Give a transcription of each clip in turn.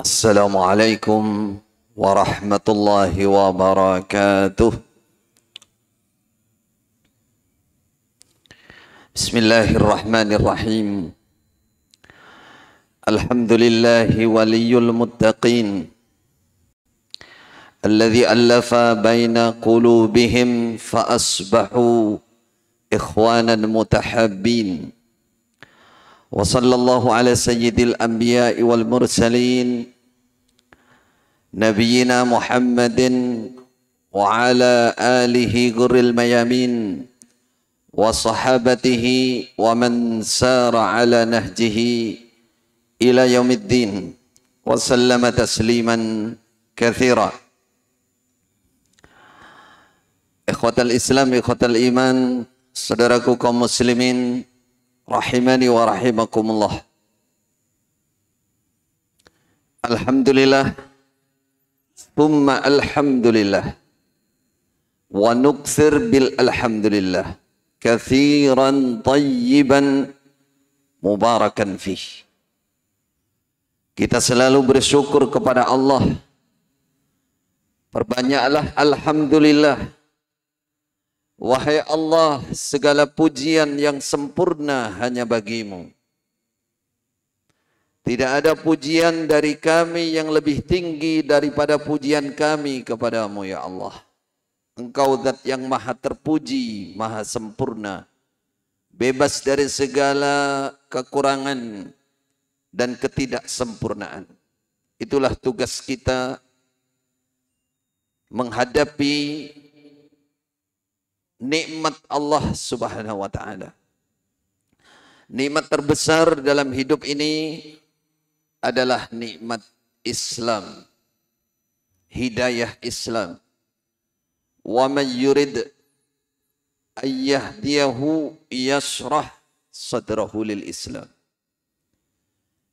السلام عليكم ورحمة الله وبركاته بسم الله الرحمن الرحيم الحمد لله ولي المتقين الذي ألف بين قلوبهم فأصبحوا إخوانا متحابين وصلى الله على سيد الأنبياء والمرسلين نبينا محمد وعلى آله غر الميامين وصحابته ومن سار على نهجه إلى يوم الدين وسلم تسليما كثيرا إخوة الإسلام إخوة الإيمان saudaraku kaum muslimin rahimani wa rahimakumullah. Alhamdulillah Thumma alhamdulillah Wa nuksir bil alhamdulillah Kathiran tayyiban Mubarakan fih Kita selalu bersyukur kepada Allah Perbanyaklah alhamdulillah Wahai Allah, segala pujian yang sempurna hanya bagimu. Tidak ada pujian dari kami yang lebih tinggi daripada pujian kami kepadamu ya Allah. Engkau zat yang maha terpuji, maha sempurna. Bebas dari segala kekurangan dan ketidaksempurnaan. Itulah tugas kita menghadapi nikmat Allah Subhanahu wa taala. Nikmat terbesar dalam hidup ini adalah nikmat Islam. Hidayah Islam. Wa man yurid ayyahdiyahu yashrah sadrahu lil Islam.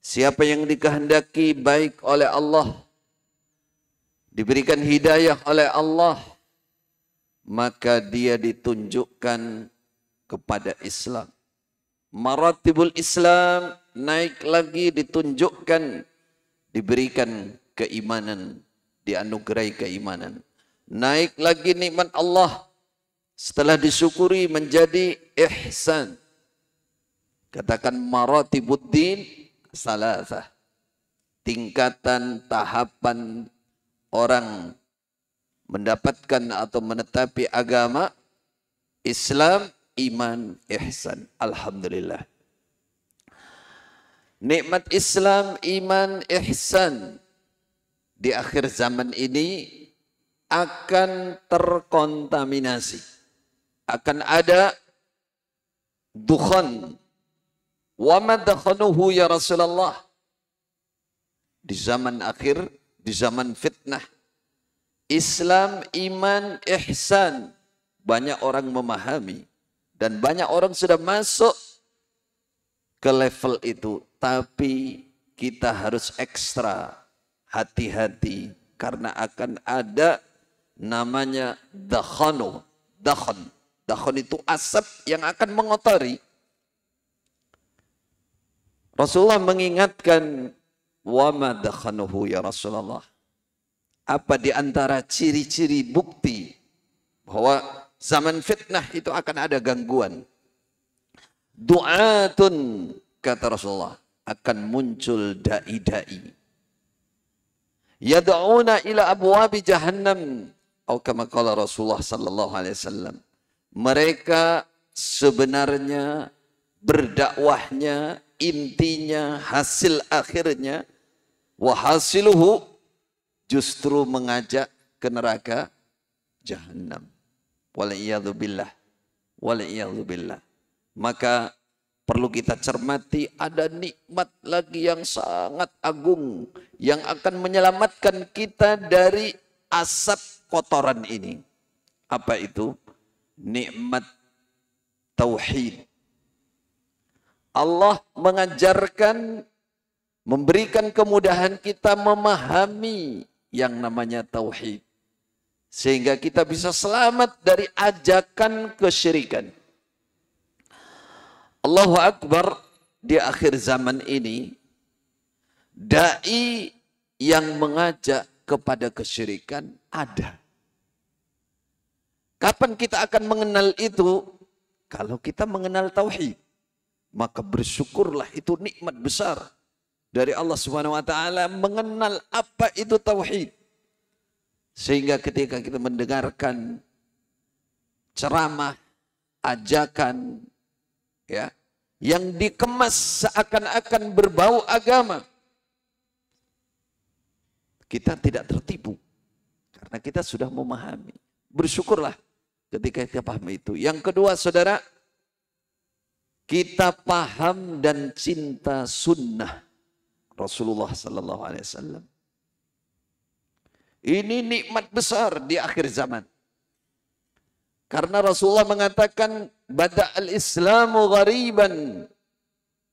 Siapa yang dikehendaki baik oleh Allah diberikan hidayah oleh Allah maka dia ditunjukkan kepada Islam. Maratibul Islam naik lagi ditunjukkan, diberikan keimanan, dianugerai keimanan. Naik lagi nikmat Allah setelah disyukuri menjadi ihsan. Katakan din salasah. Tingkatan tahapan orang mendapatkan atau menetapi agama Islam, iman, ihsan. Alhamdulillah. Nikmat Islam, iman, ihsan di akhir zaman ini akan terkontaminasi. Akan ada dukhan. Wa madakhanuhu ya Rasulullah. Di zaman akhir, di zaman fitnah, Islam, iman, ihsan. Banyak orang memahami dan banyak orang sudah masuk ke level itu. Tapi kita harus ekstra hati-hati karena akan ada namanya dakhanu. Dakhan. Dakhan itu asap yang akan mengotori. Rasulullah mengingatkan wama dakhanuhu ya Rasulullah apa di antara ciri-ciri bukti bahwa zaman fitnah itu akan ada gangguan. Du'atun kata Rasulullah akan muncul dai-dai. Yad'una ila abwabi jahannam atau kama kala Rasulullah sallallahu alaihi wasallam. Mereka sebenarnya berdakwahnya intinya hasil akhirnya wahasiluhu justru mengajak ke neraka jahanam. Waliyadzubillah. Waliyadzubillah. Maka perlu kita cermati ada nikmat lagi yang sangat agung yang akan menyelamatkan kita dari asap kotoran ini. Apa itu? Nikmat tauhid. Allah mengajarkan memberikan kemudahan kita memahami yang namanya tauhid. Sehingga kita bisa selamat dari ajakan kesyirikan. Allahu Akbar di akhir zaman ini, da'i yang mengajak kepada kesyirikan ada. Kapan kita akan mengenal itu? Kalau kita mengenal tauhid, maka bersyukurlah itu nikmat besar dari Allah Subhanahu wa taala mengenal apa itu tauhid. Sehingga ketika kita mendengarkan ceramah, ajakan ya, yang dikemas seakan-akan berbau agama, kita tidak tertipu karena kita sudah memahami. Bersyukurlah ketika kita paham itu. Yang kedua, Saudara, kita paham dan cinta sunnah. Rasulullah sallallahu alaihi wasallam. Ini nikmat besar di akhir zaman. Karena Rasulullah mengatakan bada al-islamu ghariban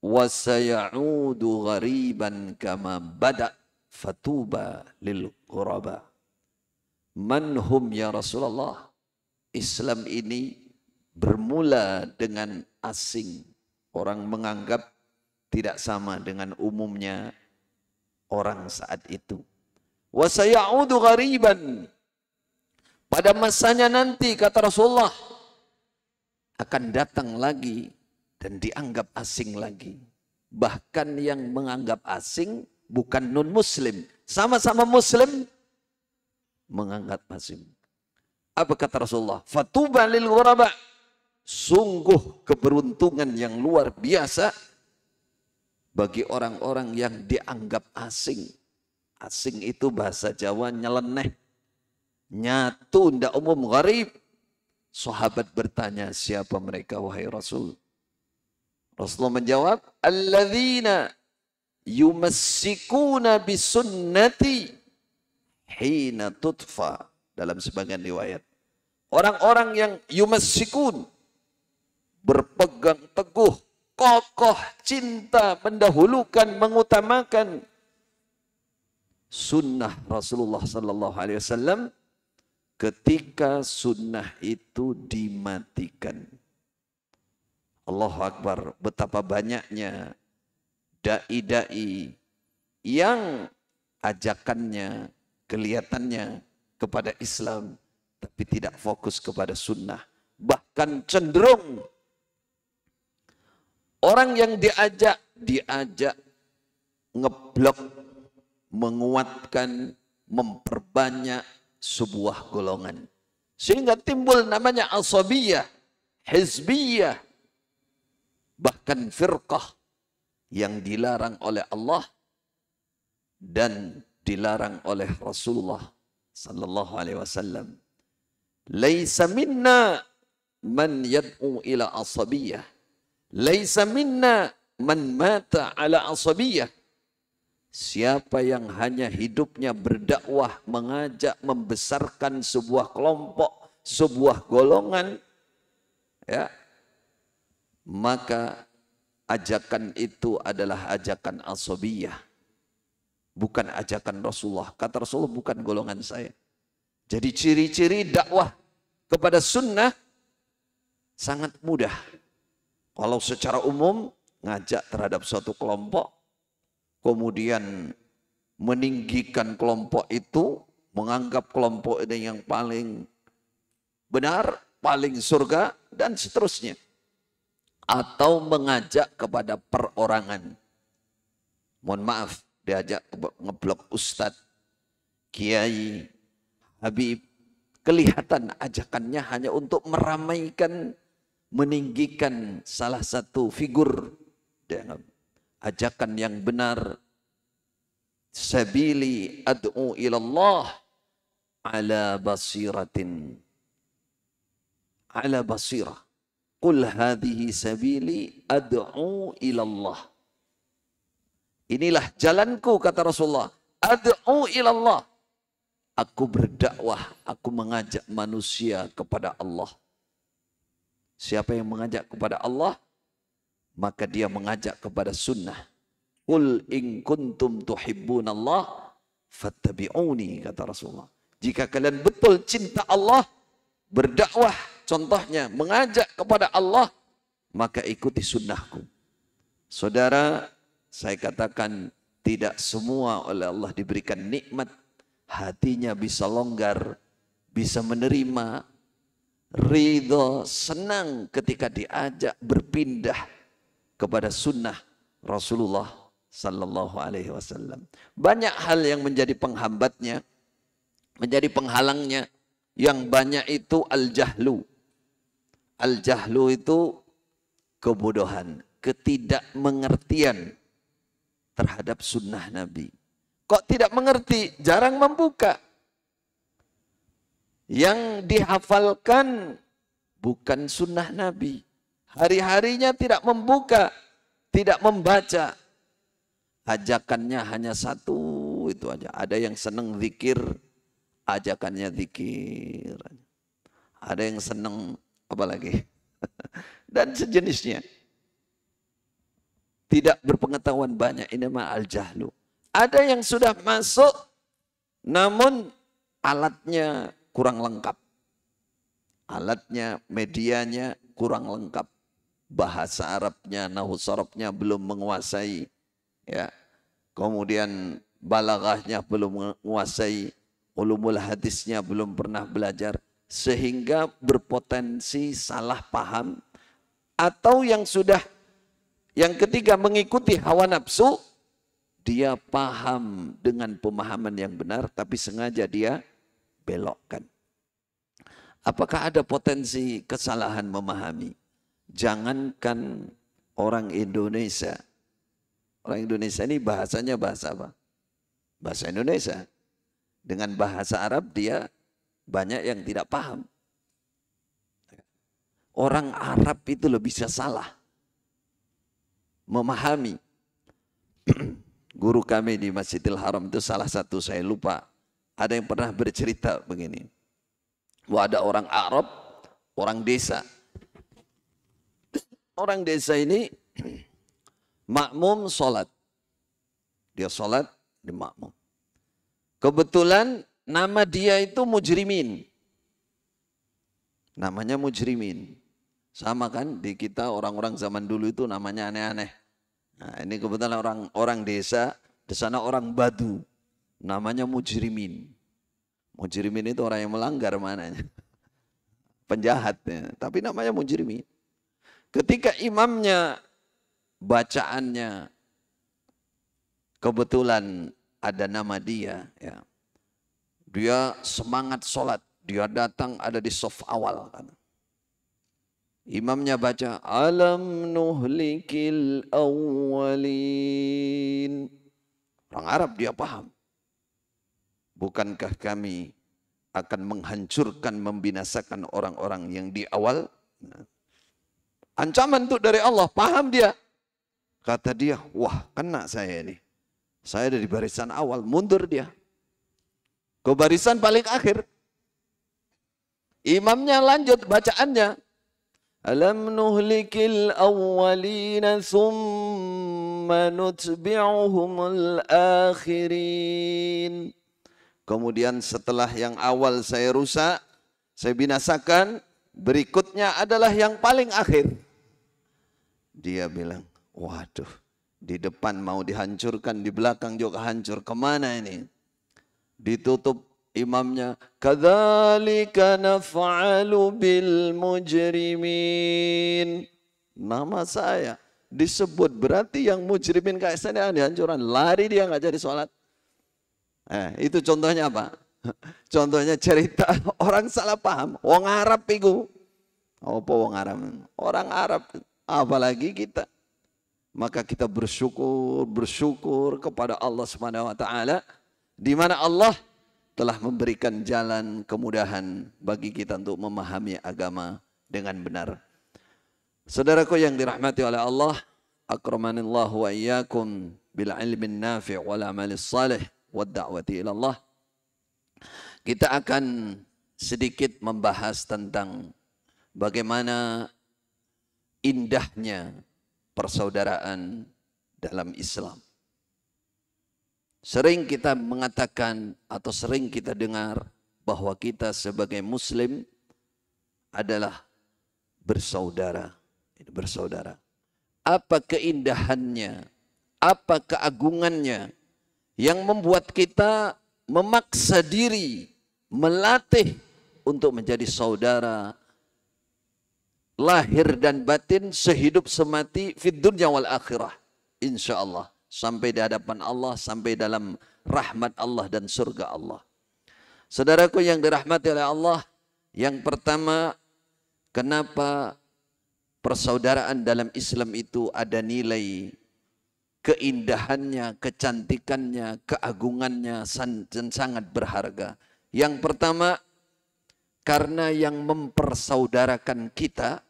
wa sayaudu ghariban kama bada fatuba lil ghuraba. Manhum ya Rasulullah. Islam ini bermula dengan asing. Orang menganggap tidak sama dengan umumnya orang saat itu. Wasayaudu ghariban. Pada masanya nanti kata Rasulullah akan datang lagi dan dianggap asing lagi. Bahkan yang menganggap asing bukan non muslim. Sama-sama muslim menganggap asing. Apa kata Rasulullah? Fatuba lil ghuraba. Sungguh keberuntungan yang luar biasa bagi orang-orang yang dianggap asing. Asing itu bahasa Jawa nyeleneh. Nyatu, ndak umum, gharib. Sahabat bertanya, siapa mereka wahai Rasul? Rasulullah menjawab, Alladzina yumassikuna bisunnati hina tutfa. Dalam sebagian riwayat. Orang-orang yang yumassikun, berpegang teguh kokoh cinta mendahulukan mengutamakan sunnah Rasulullah Sallallahu Alaihi Wasallam ketika sunnah itu dimatikan. Allahu Akbar betapa banyaknya da'i-da'i yang ajakannya kelihatannya kepada Islam tapi tidak fokus kepada sunnah bahkan cenderung Orang yang diajak, diajak ngeblok, menguatkan, memperbanyak sebuah golongan. Sehingga timbul namanya asabiyah, hizbiyah, bahkan firqah yang dilarang oleh Allah dan dilarang oleh Rasulullah sallallahu alaihi wasallam. Laisa minna man yad'u ila asabiyah Laisa minna man mata ala asabiyah. Siapa yang hanya hidupnya berdakwah, mengajak, membesarkan sebuah kelompok, sebuah golongan, ya, maka ajakan itu adalah ajakan asabiyah. Bukan ajakan Rasulullah. Kata Rasulullah bukan golongan saya. Jadi ciri-ciri dakwah kepada sunnah sangat mudah kalau secara umum ngajak terhadap suatu kelompok, kemudian meninggikan kelompok itu, menganggap kelompok ini yang paling benar, paling surga, dan seterusnya. Atau mengajak kepada perorangan. Mohon maaf, diajak ngeblok ustadz, kiai, habib. Kelihatan ajakannya hanya untuk meramaikan meninggikan salah satu figur dalam ajakan yang benar sabili ad'u ilallah ala basiratin ala basirah qul hadhihi sabili ad'u ilallah inilah jalanku kata Rasulullah ad'u ilallah aku berdakwah aku mengajak manusia kepada Allah Siapa yang mengajak kepada Allah, maka dia mengajak kepada sunnah. Qul in kuntum tuhibbun Allah, fattabi'uni, kata Rasulullah. Jika kalian betul cinta Allah, berdakwah, contohnya mengajak kepada Allah, maka ikuti sunnahku. Saudara, saya katakan tidak semua oleh Allah diberikan nikmat. Hatinya bisa longgar, bisa menerima, ridho, senang ketika diajak berpindah kepada sunnah Rasulullah Sallallahu Alaihi Wasallam. Banyak hal yang menjadi penghambatnya, menjadi penghalangnya. Yang banyak itu al-jahlu. Al-jahlu itu kebodohan, ketidakmengertian terhadap sunnah Nabi. Kok tidak mengerti? Jarang membuka. Yang dihafalkan bukan sunnah Nabi. Hari-harinya tidak membuka, tidak membaca. Ajakannya hanya satu, itu aja. Ada yang senang zikir, ajakannya zikir. Ada yang senang apa lagi? Dan sejenisnya. Tidak berpengetahuan banyak, ini mah al-jahlu. Ada yang sudah masuk, namun alatnya kurang lengkap. Alatnya, medianya kurang lengkap. Bahasa Arabnya, nahusarabnya belum menguasai. Ya. Kemudian balagahnya belum menguasai. Ulumul hadisnya belum pernah belajar. Sehingga berpotensi salah paham. Atau yang sudah, yang ketiga mengikuti hawa nafsu, dia paham dengan pemahaman yang benar, tapi sengaja dia belokkan. Apakah ada potensi kesalahan memahami? Jangankan orang Indonesia. Orang Indonesia ini bahasanya bahasa apa? Bahasa Indonesia. Dengan bahasa Arab dia banyak yang tidak paham. Orang Arab itu lebih bisa salah. Memahami. Guru kami di Masjidil Haram itu salah satu saya lupa ada yang pernah bercerita begini. wah ada orang Arab, orang desa. Orang desa ini makmum sholat. Dia sholat di makmum. Kebetulan nama dia itu mujrimin. Namanya mujrimin. Sama kan di kita orang-orang zaman dulu itu namanya aneh-aneh. Nah, ini kebetulan orang orang desa, di sana orang Badu namanya mujrimin. Mujrimin itu orang yang melanggar mananya. Penjahatnya, tapi namanya mujrimin. Ketika imamnya bacaannya kebetulan ada nama dia, ya. Dia semangat sholat, dia datang ada di soft awal kan. Imamnya baca alam nuhlikil awwalin. Orang Arab dia paham. Bukankah kami akan menghancurkan, membinasakan orang-orang yang di awal? Nah, ancaman itu dari Allah, paham dia. Kata dia, wah kena saya ini. Saya dari barisan awal, mundur dia. Ke barisan paling akhir. Imamnya lanjut bacaannya. Alam nuhlikil awwalina thumma nutbi'uhumul akhirin. Kemudian setelah yang awal saya rusak, saya binasakan, berikutnya adalah yang paling akhir. Dia bilang, waduh, di depan mau dihancurkan, di belakang juga hancur. Kemana ini? Ditutup imamnya, Kadzalika naf'alu bil mujrimin. Nama saya disebut berarti yang mujrimin kayak saya dihancuran. Lari dia nggak jadi sholat. Eh, itu contohnya apa? Contohnya cerita orang salah paham. Wong Arab itu. Apa wong Arab? Orang Arab. Apalagi kita. Maka kita bersyukur, bersyukur kepada Allah Subhanahu wa taala di mana Allah telah memberikan jalan kemudahan bagi kita untuk memahami agama dengan benar. Saudaraku yang dirahmati oleh Allah, akramanillahu wa iyyakum bil ilmin nafi' wal amalis salih wa da'wati ilallah. Kita akan sedikit membahas tentang bagaimana indahnya persaudaraan dalam Islam. Sering kita mengatakan atau sering kita dengar bahwa kita sebagai muslim adalah bersaudara. Bersaudara. Apa keindahannya? Apa keagungannya? yang membuat kita memaksa diri, melatih untuk menjadi saudara lahir dan batin sehidup semati fid dunya wal akhirah insyaallah sampai di hadapan Allah sampai dalam rahmat Allah dan surga Allah Saudaraku yang dirahmati oleh Allah yang pertama kenapa persaudaraan dalam Islam itu ada nilai keindahannya, kecantikannya, keagungannya dan sangat berharga. Yang pertama, karena yang mempersaudarakan kita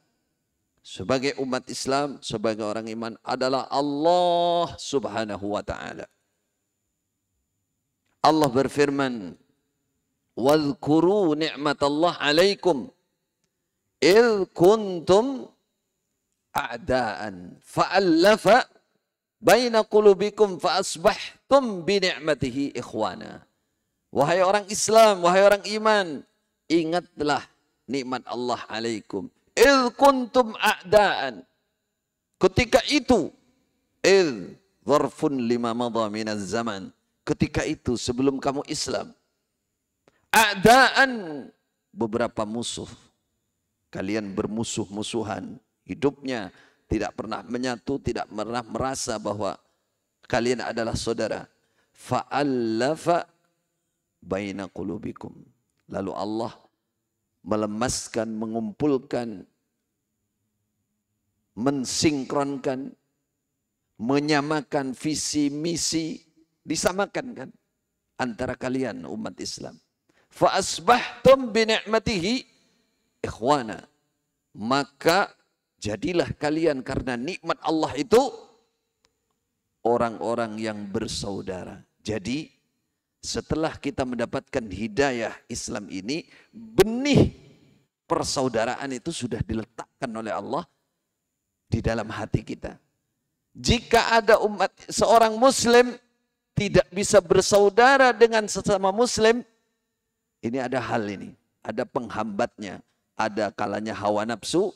sebagai umat Islam, sebagai orang iman adalah Allah Subhanahu wa taala. Allah berfirman, نِعْمَةَ اللَّهِ 'alaikum إِذْ kuntum أَعْدَاءً fa'alafa baina qulubikum fa asbahtum bi ni'matihi ikhwana. Wahai orang Islam, wahai orang iman, ingatlah nikmat Allah alaikum. Il kuntum a'daan. Ketika itu, il zarfun lima madha minaz zaman. Ketika itu sebelum kamu Islam. A'daan beberapa musuh. Kalian bermusuh-musuhan. Hidupnya, tidak pernah menyatu, tidak pernah merasa bahwa kalian adalah saudara. Fa'allafa baina qulubikum. Lalu Allah melemaskan, mengumpulkan, mensinkronkan, menyamakan visi misi, disamakan kan antara kalian umat Islam. Fa bi ni'matihi ikhwana. Maka Jadilah kalian karena nikmat Allah itu orang-orang yang bersaudara. Jadi setelah kita mendapatkan hidayah Islam ini, benih persaudaraan itu sudah diletakkan oleh Allah di dalam hati kita. Jika ada umat seorang muslim tidak bisa bersaudara dengan sesama muslim, ini ada hal ini, ada penghambatnya, ada kalanya hawa nafsu,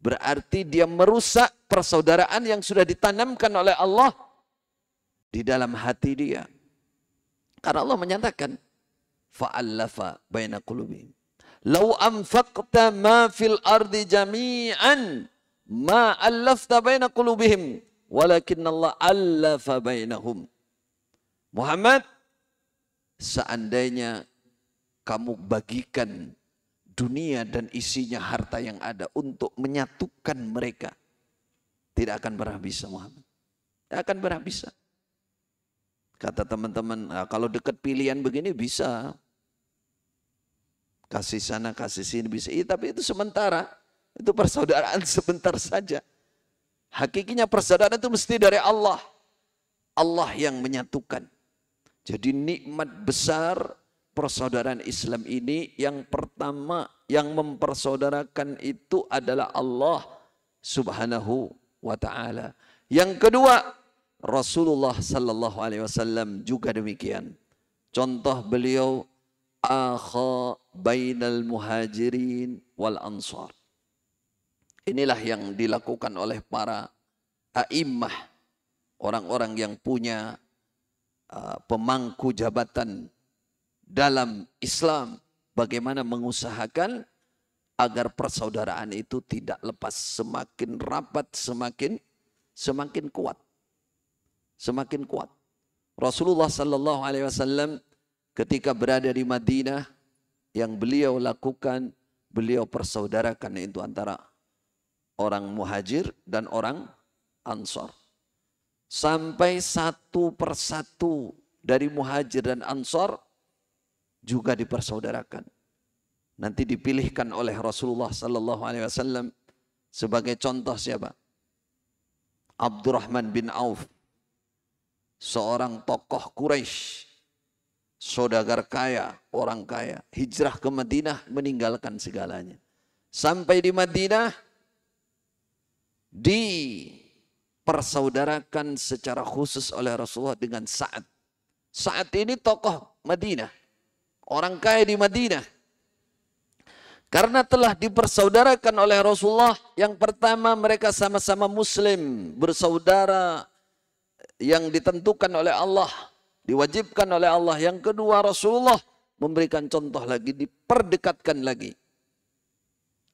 Berarti dia merusak persaudaraan yang sudah ditanamkan oleh Allah di dalam hati dia. Karena Allah menyatakan, fa'allafa baina qulubihim. Lau anfaqta ma fil ardi jami'an ma allafta baina qulubihim walakin Allah allafa bainahum. Muhammad, seandainya kamu bagikan dunia dan isinya harta yang ada untuk menyatukan mereka tidak akan pernah bisa Muhammad tidak akan pernah bisa kata teman-teman nah, kalau dekat pilihan begini bisa kasih sana kasih sini bisa ya, tapi itu sementara itu persaudaraan sebentar saja hakikinya persaudaraan itu mesti dari Allah Allah yang menyatukan jadi nikmat besar persaudaraan Islam ini yang pertama yang mempersaudarakan itu adalah Allah Subhanahu wa taala. Yang kedua, Rasulullah sallallahu alaihi wasallam juga demikian. Contoh beliau akha bainal muhajirin wal ansar. Inilah yang dilakukan oleh para a'immah, orang-orang yang punya uh, pemangku jabatan dalam Islam bagaimana mengusahakan agar persaudaraan itu tidak lepas semakin rapat semakin semakin kuat semakin kuat Rasulullah Shallallahu Alaihi Wasallam ketika berada di Madinah yang beliau lakukan beliau persaudarakan itu antara orang muhajir dan orang ansor sampai satu persatu dari muhajir dan ansor juga dipersaudarakan. Nanti dipilihkan oleh Rasulullah sallallahu alaihi wasallam sebagai contoh siapa? Abdurrahman bin Auf. Seorang tokoh Quraisy, saudagar kaya, orang kaya, hijrah ke Madinah meninggalkan segalanya. Sampai di Madinah dipersaudarakan secara khusus oleh Rasulullah dengan saat saat ini tokoh Madinah orang kaya di Madinah. Karena telah dipersaudarakan oleh Rasulullah, yang pertama mereka sama-sama muslim, bersaudara yang ditentukan oleh Allah, diwajibkan oleh Allah. Yang kedua Rasulullah memberikan contoh lagi, diperdekatkan lagi.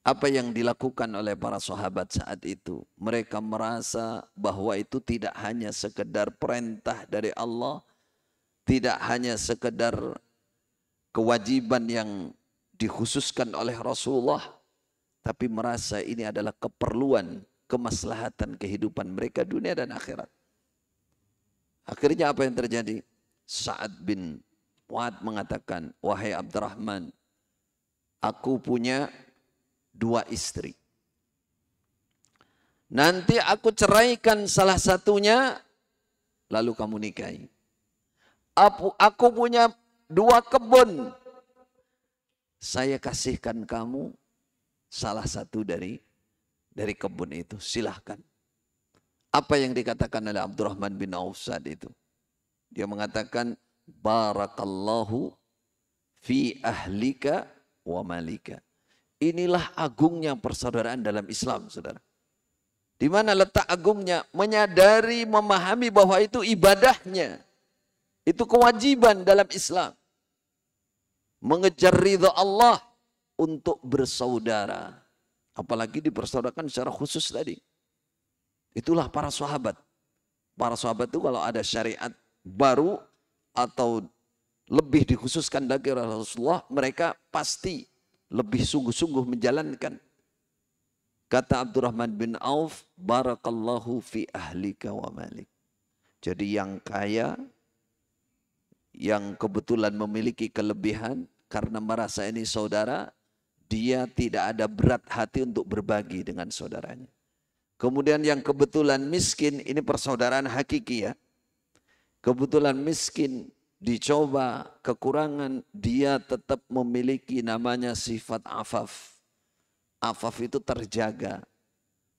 Apa yang dilakukan oleh para sahabat saat itu? Mereka merasa bahwa itu tidak hanya sekedar perintah dari Allah, tidak hanya sekedar kewajiban yang dikhususkan oleh Rasulullah tapi merasa ini adalah keperluan kemaslahatan kehidupan mereka dunia dan akhirat. Akhirnya apa yang terjadi? Sa'ad bin Mu'ad mengatakan, Wahai Abdurrahman, aku punya dua istri. Nanti aku ceraikan salah satunya, lalu kamu nikahi. Aku, aku punya dua kebun. Saya kasihkan kamu salah satu dari dari kebun itu. Silahkan. Apa yang dikatakan oleh Abdurrahman bin Auf saat itu? Dia mengatakan, Barakallahu fi ahlika wa malika. Inilah agungnya persaudaraan dalam Islam, saudara. Di mana letak agungnya? Menyadari, memahami bahwa itu ibadahnya. Itu kewajiban dalam Islam mengejar ridha Allah untuk bersaudara. Apalagi dipersaudarakan secara khusus tadi. Itulah para sahabat. Para sahabat itu kalau ada syariat baru atau lebih dikhususkan lagi Rasulullah, mereka pasti lebih sungguh-sungguh menjalankan. Kata Abdurrahman bin Auf, Barakallahu fi ahlika wa malik. Jadi yang kaya yang kebetulan memiliki kelebihan karena merasa ini saudara, dia tidak ada berat hati untuk berbagi dengan saudaranya. Kemudian yang kebetulan miskin, ini persaudaraan hakiki ya. Kebetulan miskin, dicoba kekurangan, dia tetap memiliki namanya sifat afaf. Afaf itu terjaga,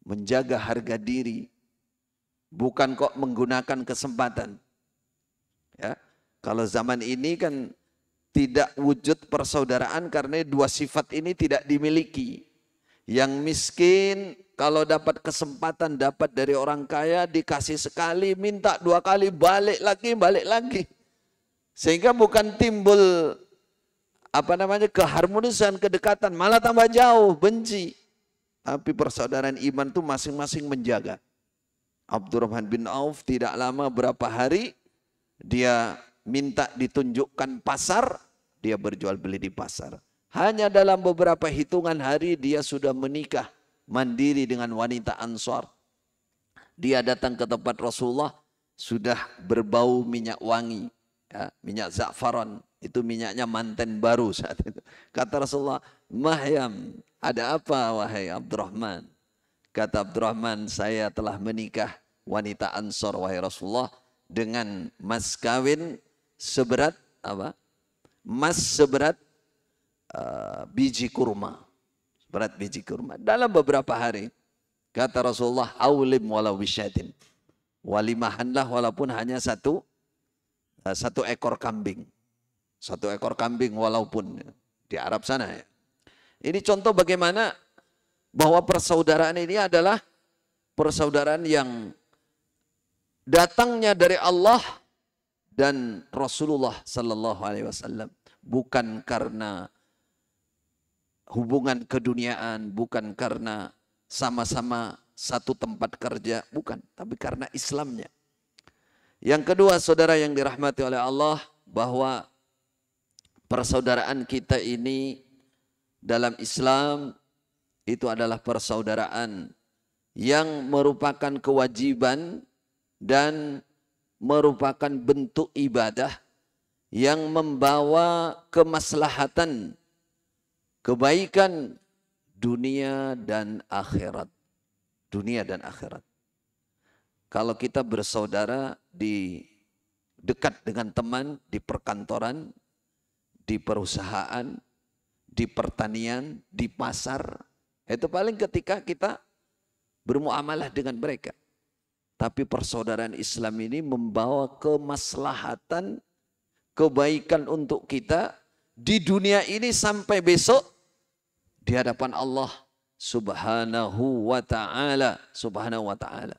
menjaga harga diri, bukan kok menggunakan kesempatan. Kalau zaman ini kan tidak wujud persaudaraan karena dua sifat ini tidak dimiliki. Yang miskin kalau dapat kesempatan dapat dari orang kaya dikasih sekali minta dua kali balik lagi balik lagi. Sehingga bukan timbul apa namanya keharmonisan kedekatan malah tambah jauh benci. Tapi persaudaraan iman itu masing-masing menjaga. Abdurrahman bin Auf tidak lama berapa hari dia minta ditunjukkan pasar, dia berjual beli di pasar. Hanya dalam beberapa hitungan hari dia sudah menikah mandiri dengan wanita ansor Dia datang ke tempat Rasulullah sudah berbau minyak wangi, ya, minyak za'faron. Itu minyaknya manten baru saat itu. Kata Rasulullah, Mahyam, ada apa wahai Abdurrahman? Kata Abdurrahman, saya telah menikah wanita Ansor wahai Rasulullah dengan mas kawin seberat apa? Emas seberat uh, biji kurma. Seberat biji kurma. Dalam beberapa hari kata Rasulullah awlim walau bisyadin. Walimahanlah walaupun hanya satu uh, satu ekor kambing. Satu ekor kambing walaupun di Arab sana ya. Ini contoh bagaimana bahwa persaudaraan ini adalah persaudaraan yang datangnya dari Allah dan Rasulullah sallallahu alaihi wasallam bukan karena hubungan keduniaan, bukan karena sama-sama satu tempat kerja, bukan, tapi karena Islamnya. Yang kedua, saudara yang dirahmati oleh Allah, bahwa persaudaraan kita ini dalam Islam itu adalah persaudaraan yang merupakan kewajiban dan merupakan bentuk ibadah yang membawa kemaslahatan, kebaikan dunia dan akhirat. Dunia dan akhirat. Kalau kita bersaudara di dekat dengan teman di perkantoran, di perusahaan, di pertanian, di pasar, itu paling ketika kita bermuamalah dengan mereka. Tapi persaudaraan Islam ini membawa kemaslahatan, kebaikan untuk kita di dunia ini sampai besok di hadapan Allah Subhanahu wa taala, Subhanahu wa taala.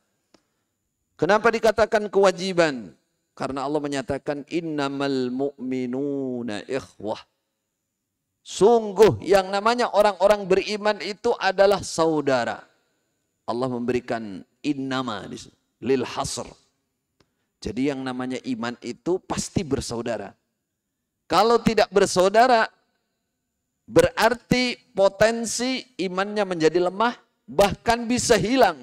Kenapa dikatakan kewajiban? Karena Allah menyatakan innamal mu'minuna ikhwah. Sungguh yang namanya orang-orang beriman itu adalah saudara. Allah memberikan innama di situ lil hasr. Jadi yang namanya iman itu pasti bersaudara. Kalau tidak bersaudara, berarti potensi imannya menjadi lemah, bahkan bisa hilang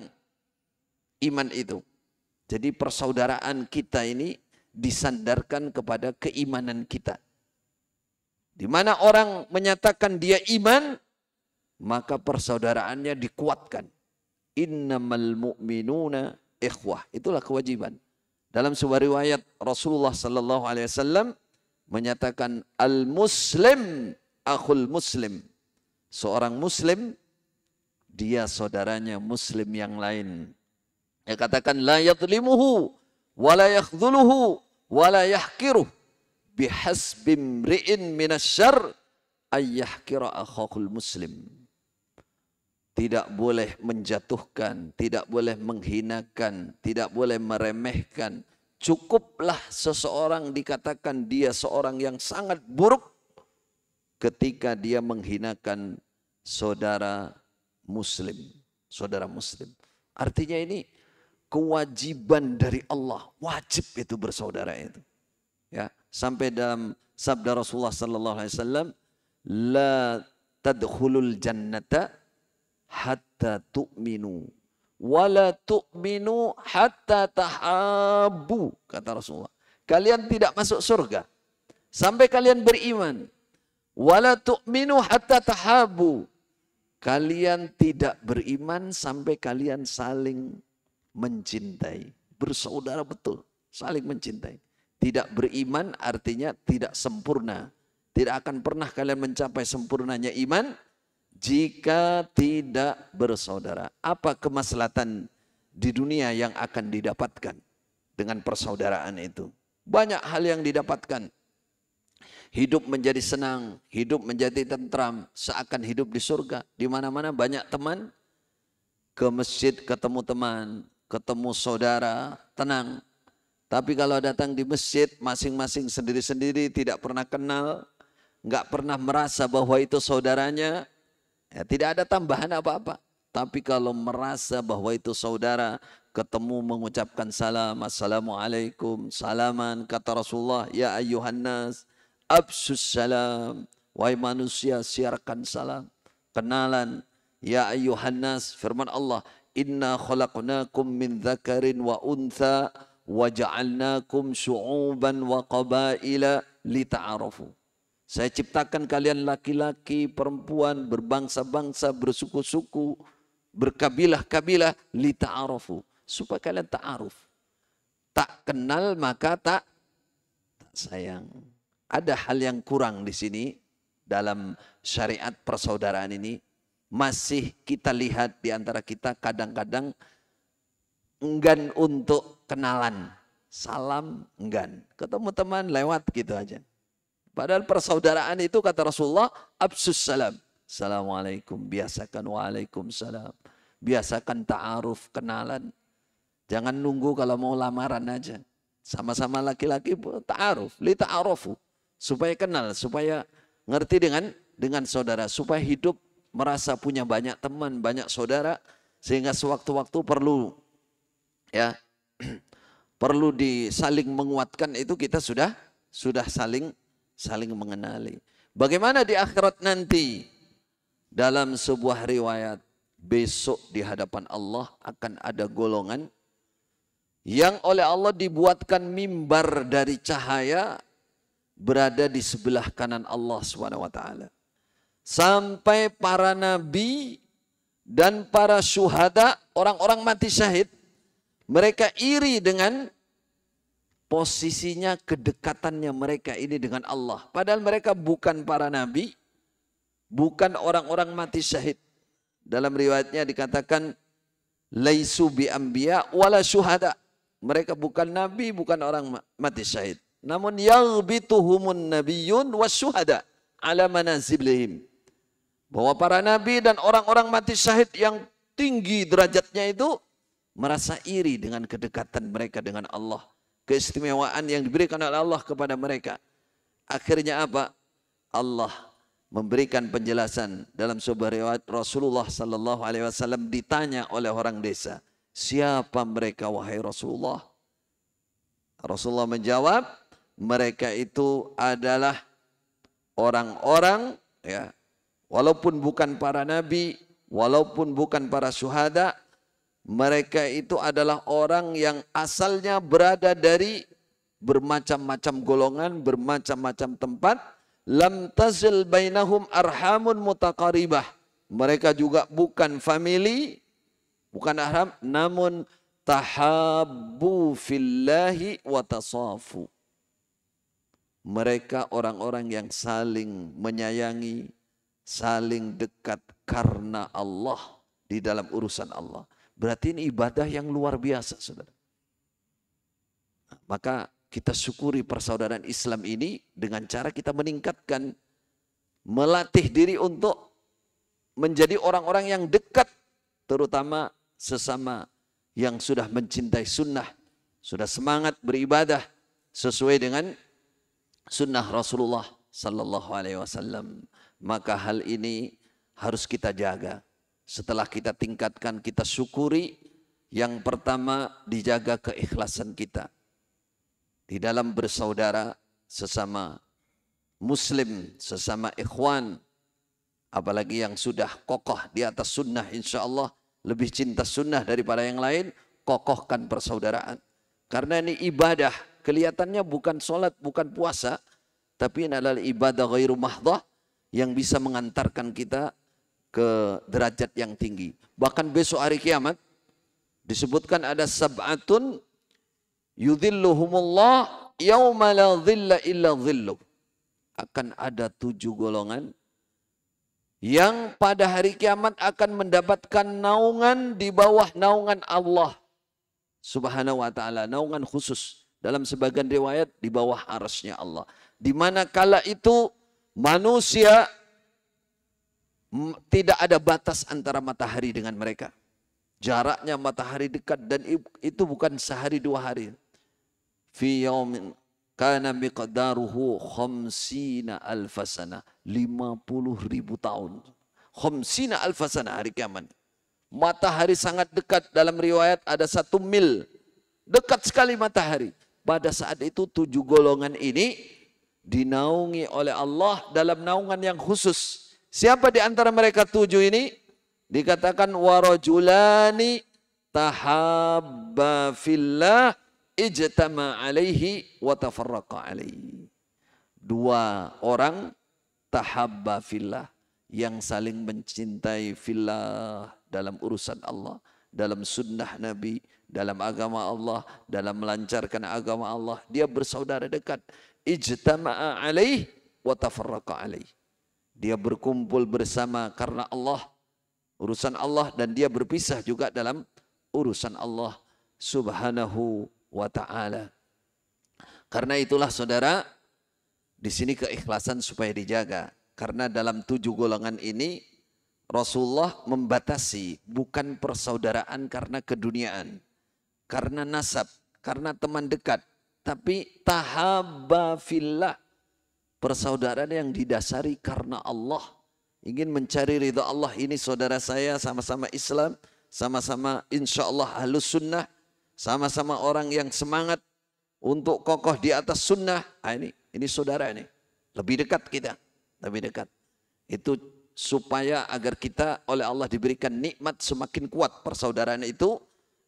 iman itu. Jadi persaudaraan kita ini disandarkan kepada keimanan kita. Di mana orang menyatakan dia iman, maka persaudaraannya dikuatkan. Innamal mu'minuna ikhwah. Itulah kewajiban. Dalam sebuah riwayat Rasulullah sallallahu alaihi wasallam menyatakan al-muslim akhul muslim. Seorang muslim dia saudaranya muslim yang lain. Dia katakan la yadlimuhu wa la yakhdhuluhu wa la yahkiruh bihasbim ri'in minasyarr ayyahkira akhakul muslim tidak boleh menjatuhkan, tidak boleh menghinakan, tidak boleh meremehkan. Cukuplah seseorang dikatakan dia seorang yang sangat buruk ketika dia menghinakan saudara muslim, saudara muslim. Artinya ini kewajiban dari Allah, wajib itu bersaudara itu. Ya, sampai dalam sabda Rasulullah sallallahu alaihi wasallam, la tadkhulul jannata hatta tu'minu wala tu'minu hatta tahabu kata Rasulullah kalian tidak masuk surga sampai kalian beriman wala tu'minu hatta tahabu kalian tidak beriman sampai kalian saling mencintai bersaudara betul saling mencintai tidak beriman artinya tidak sempurna tidak akan pernah kalian mencapai sempurnanya iman jika tidak bersaudara. Apa kemaslahatan di dunia yang akan didapatkan dengan persaudaraan itu? Banyak hal yang didapatkan. Hidup menjadi senang, hidup menjadi tentram, seakan hidup di surga. Di mana-mana banyak teman, ke masjid ketemu teman, ketemu saudara, tenang. Tapi kalau datang di masjid masing-masing sendiri-sendiri tidak pernah kenal, nggak pernah merasa bahwa itu saudaranya, Ya, tidak ada tambahan apa-apa. Tapi kalau merasa bahwa itu saudara, ketemu mengucapkan salam, assalamualaikum, salaman, kata Rasulullah, ya ayuhan absus salam, wahai manusia siarkan salam, kenalan, ya ayuhan firman Allah, inna khalaqnakum min zakarin wa untha wa ja'alnakum wa qabaila lita'arafu. Saya ciptakan kalian laki-laki, perempuan, berbangsa-bangsa, bersuku-suku, berkabilah-kabilah, li ta'arufu. Supaya kalian ta'aruf. Tak kenal maka tak, tak sayang. Ada hal yang kurang di sini dalam syariat persaudaraan ini. Masih kita lihat di antara kita kadang-kadang enggan untuk kenalan. Salam enggan. Ketemu teman lewat gitu aja. Padahal persaudaraan itu kata Rasulullah, absus salam. Assalamualaikum, biasakan waalaikumsalam. Biasakan ta'aruf, kenalan. Jangan nunggu kalau mau lamaran aja. Sama-sama laki-laki ta'aruf, li ta'arufu. Supaya kenal, supaya ngerti dengan dengan saudara. Supaya hidup merasa punya banyak teman, banyak saudara. Sehingga sewaktu-waktu perlu ya perlu disaling menguatkan itu kita sudah sudah saling saling mengenali. Bagaimana di akhirat nanti? Dalam sebuah riwayat, besok di hadapan Allah akan ada golongan yang oleh Allah dibuatkan mimbar dari cahaya berada di sebelah kanan Allah swt Sampai para nabi dan para syuhada, orang-orang mati syahid, mereka iri dengan posisinya kedekatannya mereka ini dengan Allah. Padahal mereka bukan para nabi, bukan orang-orang mati syahid. Dalam riwayatnya dikatakan laisu bi anbiya wala syuhada. Mereka bukan nabi, bukan orang mati syahid. Namun yaghbituhumun nabiyyun wasyuhada ala manaziblihim. Bahwa para nabi dan orang-orang mati syahid yang tinggi derajatnya itu merasa iri dengan kedekatan mereka dengan Allah keistimewaan yang diberikan oleh Allah kepada mereka. Akhirnya apa? Allah memberikan penjelasan dalam sebuah riwayat Rasulullah sallallahu alaihi wasallam ditanya oleh orang desa, "Siapa mereka wahai Rasulullah?" Rasulullah menjawab, "Mereka itu adalah orang-orang ya, walaupun bukan para nabi, walaupun bukan para syuhada, mereka itu adalah orang yang asalnya berada dari bermacam-macam golongan, bermacam-macam tempat. Lam tazil bainahum arhamun mutaqaribah. Mereka juga bukan family, bukan arham, namun tahabbu fillahi wa tasafu. Mereka orang-orang yang saling menyayangi, saling dekat karena Allah di dalam urusan Allah. Berarti ini ibadah yang luar biasa, saudara. maka kita syukuri persaudaraan Islam ini dengan cara kita meningkatkan, melatih diri untuk menjadi orang-orang yang dekat, terutama sesama yang sudah mencintai sunnah, sudah semangat beribadah sesuai dengan sunnah Rasulullah Sallallahu Alaihi Wasallam. Maka hal ini harus kita jaga. Setelah kita tingkatkan, kita syukuri. Yang pertama, dijaga keikhlasan kita. Di dalam bersaudara sesama muslim, sesama ikhwan, apalagi yang sudah kokoh di atas sunnah insya Allah lebih cinta sunnah daripada yang lain, kokohkan persaudaraan. Karena ini ibadah, kelihatannya bukan sholat, bukan puasa, tapi ini adalah ibadah ghairu mahdah yang bisa mengantarkan kita ke derajat yang tinggi. Bahkan besok hari kiamat disebutkan ada sab'atun yudhilluhumullah yawma la dhilla illa dhillu. Akan ada tujuh golongan yang pada hari kiamat akan mendapatkan naungan di bawah naungan Allah subhanahu wa ta'ala. Naungan khusus dalam sebagian riwayat di bawah arasnya Allah. Di mana kala itu manusia tidak ada batas antara matahari dengan mereka. Jaraknya matahari dekat dan itu bukan sehari dua hari. Fi yaumin kana miqdaruhu khamsina alfasana. 50 ribu tahun. Khamsina alfasana hari kiamat. Matahari sangat dekat dalam riwayat ada satu mil. Dekat sekali matahari. Pada saat itu tujuh golongan ini dinaungi oleh Allah dalam naungan yang khusus. Siapa di antara mereka tujuh ini? Dikatakan warajulani tahabba fillah ijtama alaihi wa tafarraqa alaihi. Dua orang tahabba fillah yang saling mencintai fillah dalam urusan Allah, dalam sunnah Nabi, dalam agama Allah, dalam melancarkan agama Allah. Dia bersaudara dekat. Ijtama'a alaih wa tafarraqa alaih. Dia berkumpul bersama karena Allah, urusan Allah dan dia berpisah juga dalam urusan Allah Subhanahu wa taala. Karena itulah saudara, di sini keikhlasan supaya dijaga. Karena dalam tujuh golongan ini Rasulullah membatasi bukan persaudaraan karena keduniaan, karena nasab, karena teman dekat, tapi tahaba fillah persaudaraan yang didasari karena Allah. Ingin mencari ridha Allah ini saudara saya sama-sama Islam, sama-sama insya Allah halus sunnah, sama-sama orang yang semangat untuk kokoh di atas sunnah. Nah, ini ini saudara ini lebih dekat kita, lebih dekat. Itu supaya agar kita oleh Allah diberikan nikmat semakin kuat persaudaraan itu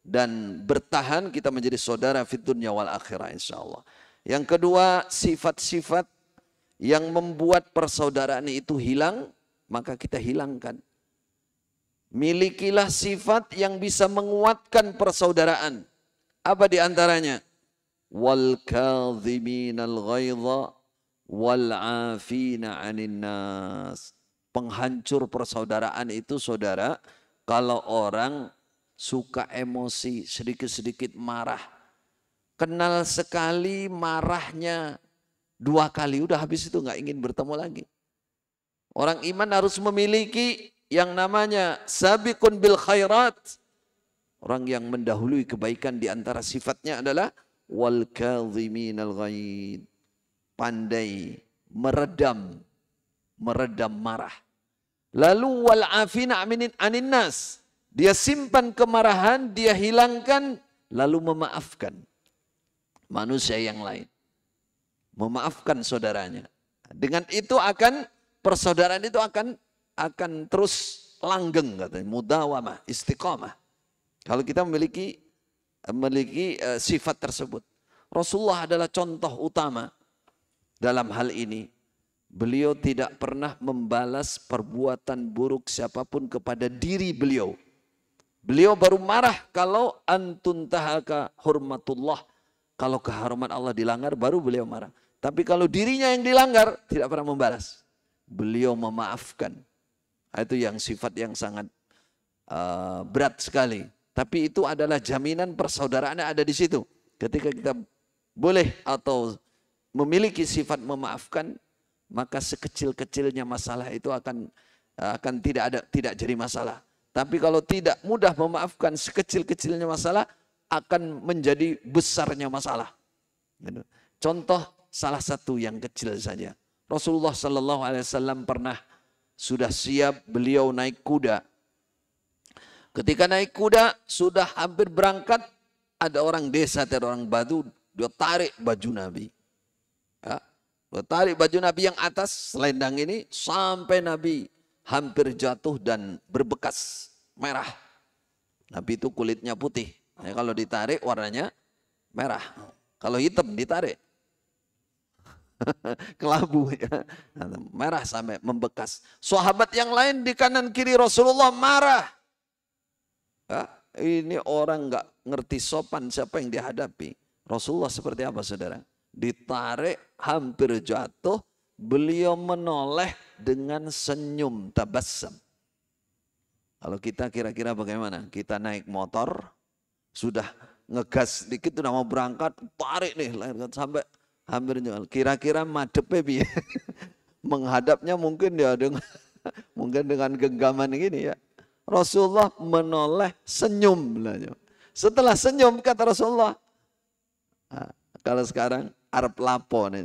dan bertahan kita menjadi saudara fitunnya wal akhirah insya Allah. Yang kedua sifat-sifat yang membuat persaudaraan itu hilang, maka kita hilangkan. Milikilah sifat yang bisa menguatkan persaudaraan. Apa di antaranya? Wal kadhiminal ghaidha wal afina 'anil nas. Penghancur persaudaraan itu saudara kalau orang suka emosi, sedikit-sedikit marah. Kenal sekali marahnya, Dua kali udah habis itu nggak ingin bertemu lagi. Orang iman harus memiliki yang namanya sabiqun bil khairat. Orang yang mendahului kebaikan di antara sifatnya adalah wal kadhiminal ghaid. Pandai meredam meredam marah. Lalu wal afina anin nas. Dia simpan kemarahan, dia hilangkan lalu memaafkan manusia yang lain memaafkan saudaranya. Dengan itu akan persaudaraan itu akan akan terus langgeng katanya, mudawamah, istiqomah. Kalau kita memiliki memiliki eh, sifat tersebut. Rasulullah adalah contoh utama dalam hal ini. Beliau tidak pernah membalas perbuatan buruk siapapun kepada diri beliau. Beliau baru marah kalau antun tahaka hormatullah Kalau keharuman Allah dilanggar baru beliau marah. Tapi kalau dirinya yang dilanggar, tidak pernah membalas. Beliau memaafkan. Nah, itu yang sifat yang sangat uh, berat sekali. Tapi itu adalah jaminan persaudaraannya ada di situ. Ketika kita boleh atau memiliki sifat memaafkan, maka sekecil-kecilnya masalah itu akan eh, akan tidak ada tidak jadi masalah. Tapi kalau tidak mudah memaafkan sekecil-kecilnya masalah akan menjadi besarnya masalah. Gitu. Contoh salah satu yang kecil saja. Rasulullah Shallallahu Alaihi Wasallam pernah sudah siap beliau naik kuda. Ketika naik kuda sudah hampir berangkat, ada orang desa, ada orang batu, dia tarik baju Nabi. Ya, dia tarik baju Nabi yang atas selendang ini sampai Nabi hampir jatuh dan berbekas merah. Nabi itu kulitnya putih. Ya, kalau ditarik warnanya merah. Kalau hitam ditarik kelabu ya. Merah sampai membekas. Sahabat yang lain di kanan kiri Rasulullah marah. Ya, ini orang nggak ngerti sopan siapa yang dihadapi. Rasulullah seperti apa saudara? Ditarik hampir jatuh. Beliau menoleh dengan senyum tabassam. Kalau kita kira-kira bagaimana? Kita naik motor, sudah ngegas dikit udah mau berangkat, tarik nih, sampai hampir nyual. kira-kira madepe piye menghadapnya mungkin ya dengan mungkin dengan genggaman gini ya Rasulullah menoleh senyum setelah senyum kata Rasulullah nah, kalau sekarang Arab lapo nih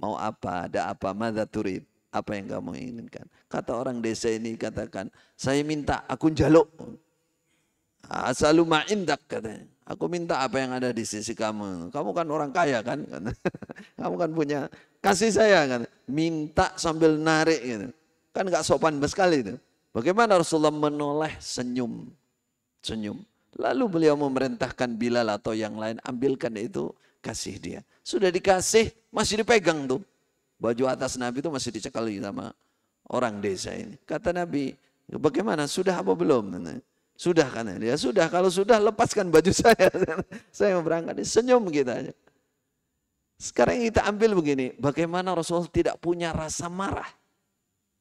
mau apa ada apa mada turid apa yang kamu inginkan kata orang desa ini katakan saya minta aku jaluk ah, asalu ma'indak katanya Aku minta apa yang ada di sisi kamu. Kamu kan orang kaya kan? kamu kan punya. Kasih saya kan. Minta sambil narik gitu. Kan nggak sopan sekali itu. Bagaimana Rasulullah menoleh senyum. Senyum. Lalu beliau memerintahkan Bilal atau yang lain ambilkan itu kasih dia. Sudah dikasih masih dipegang tuh. Baju atas Nabi itu masih dicekali sama orang desa ini. Kata Nabi, bagaimana sudah apa belum? Sudah kan dia? Ya sudah. Kalau sudah lepaskan baju saya. saya mau berangkat. Senyum kita aja. Sekarang kita ambil begini, bagaimana Rasul tidak punya rasa marah.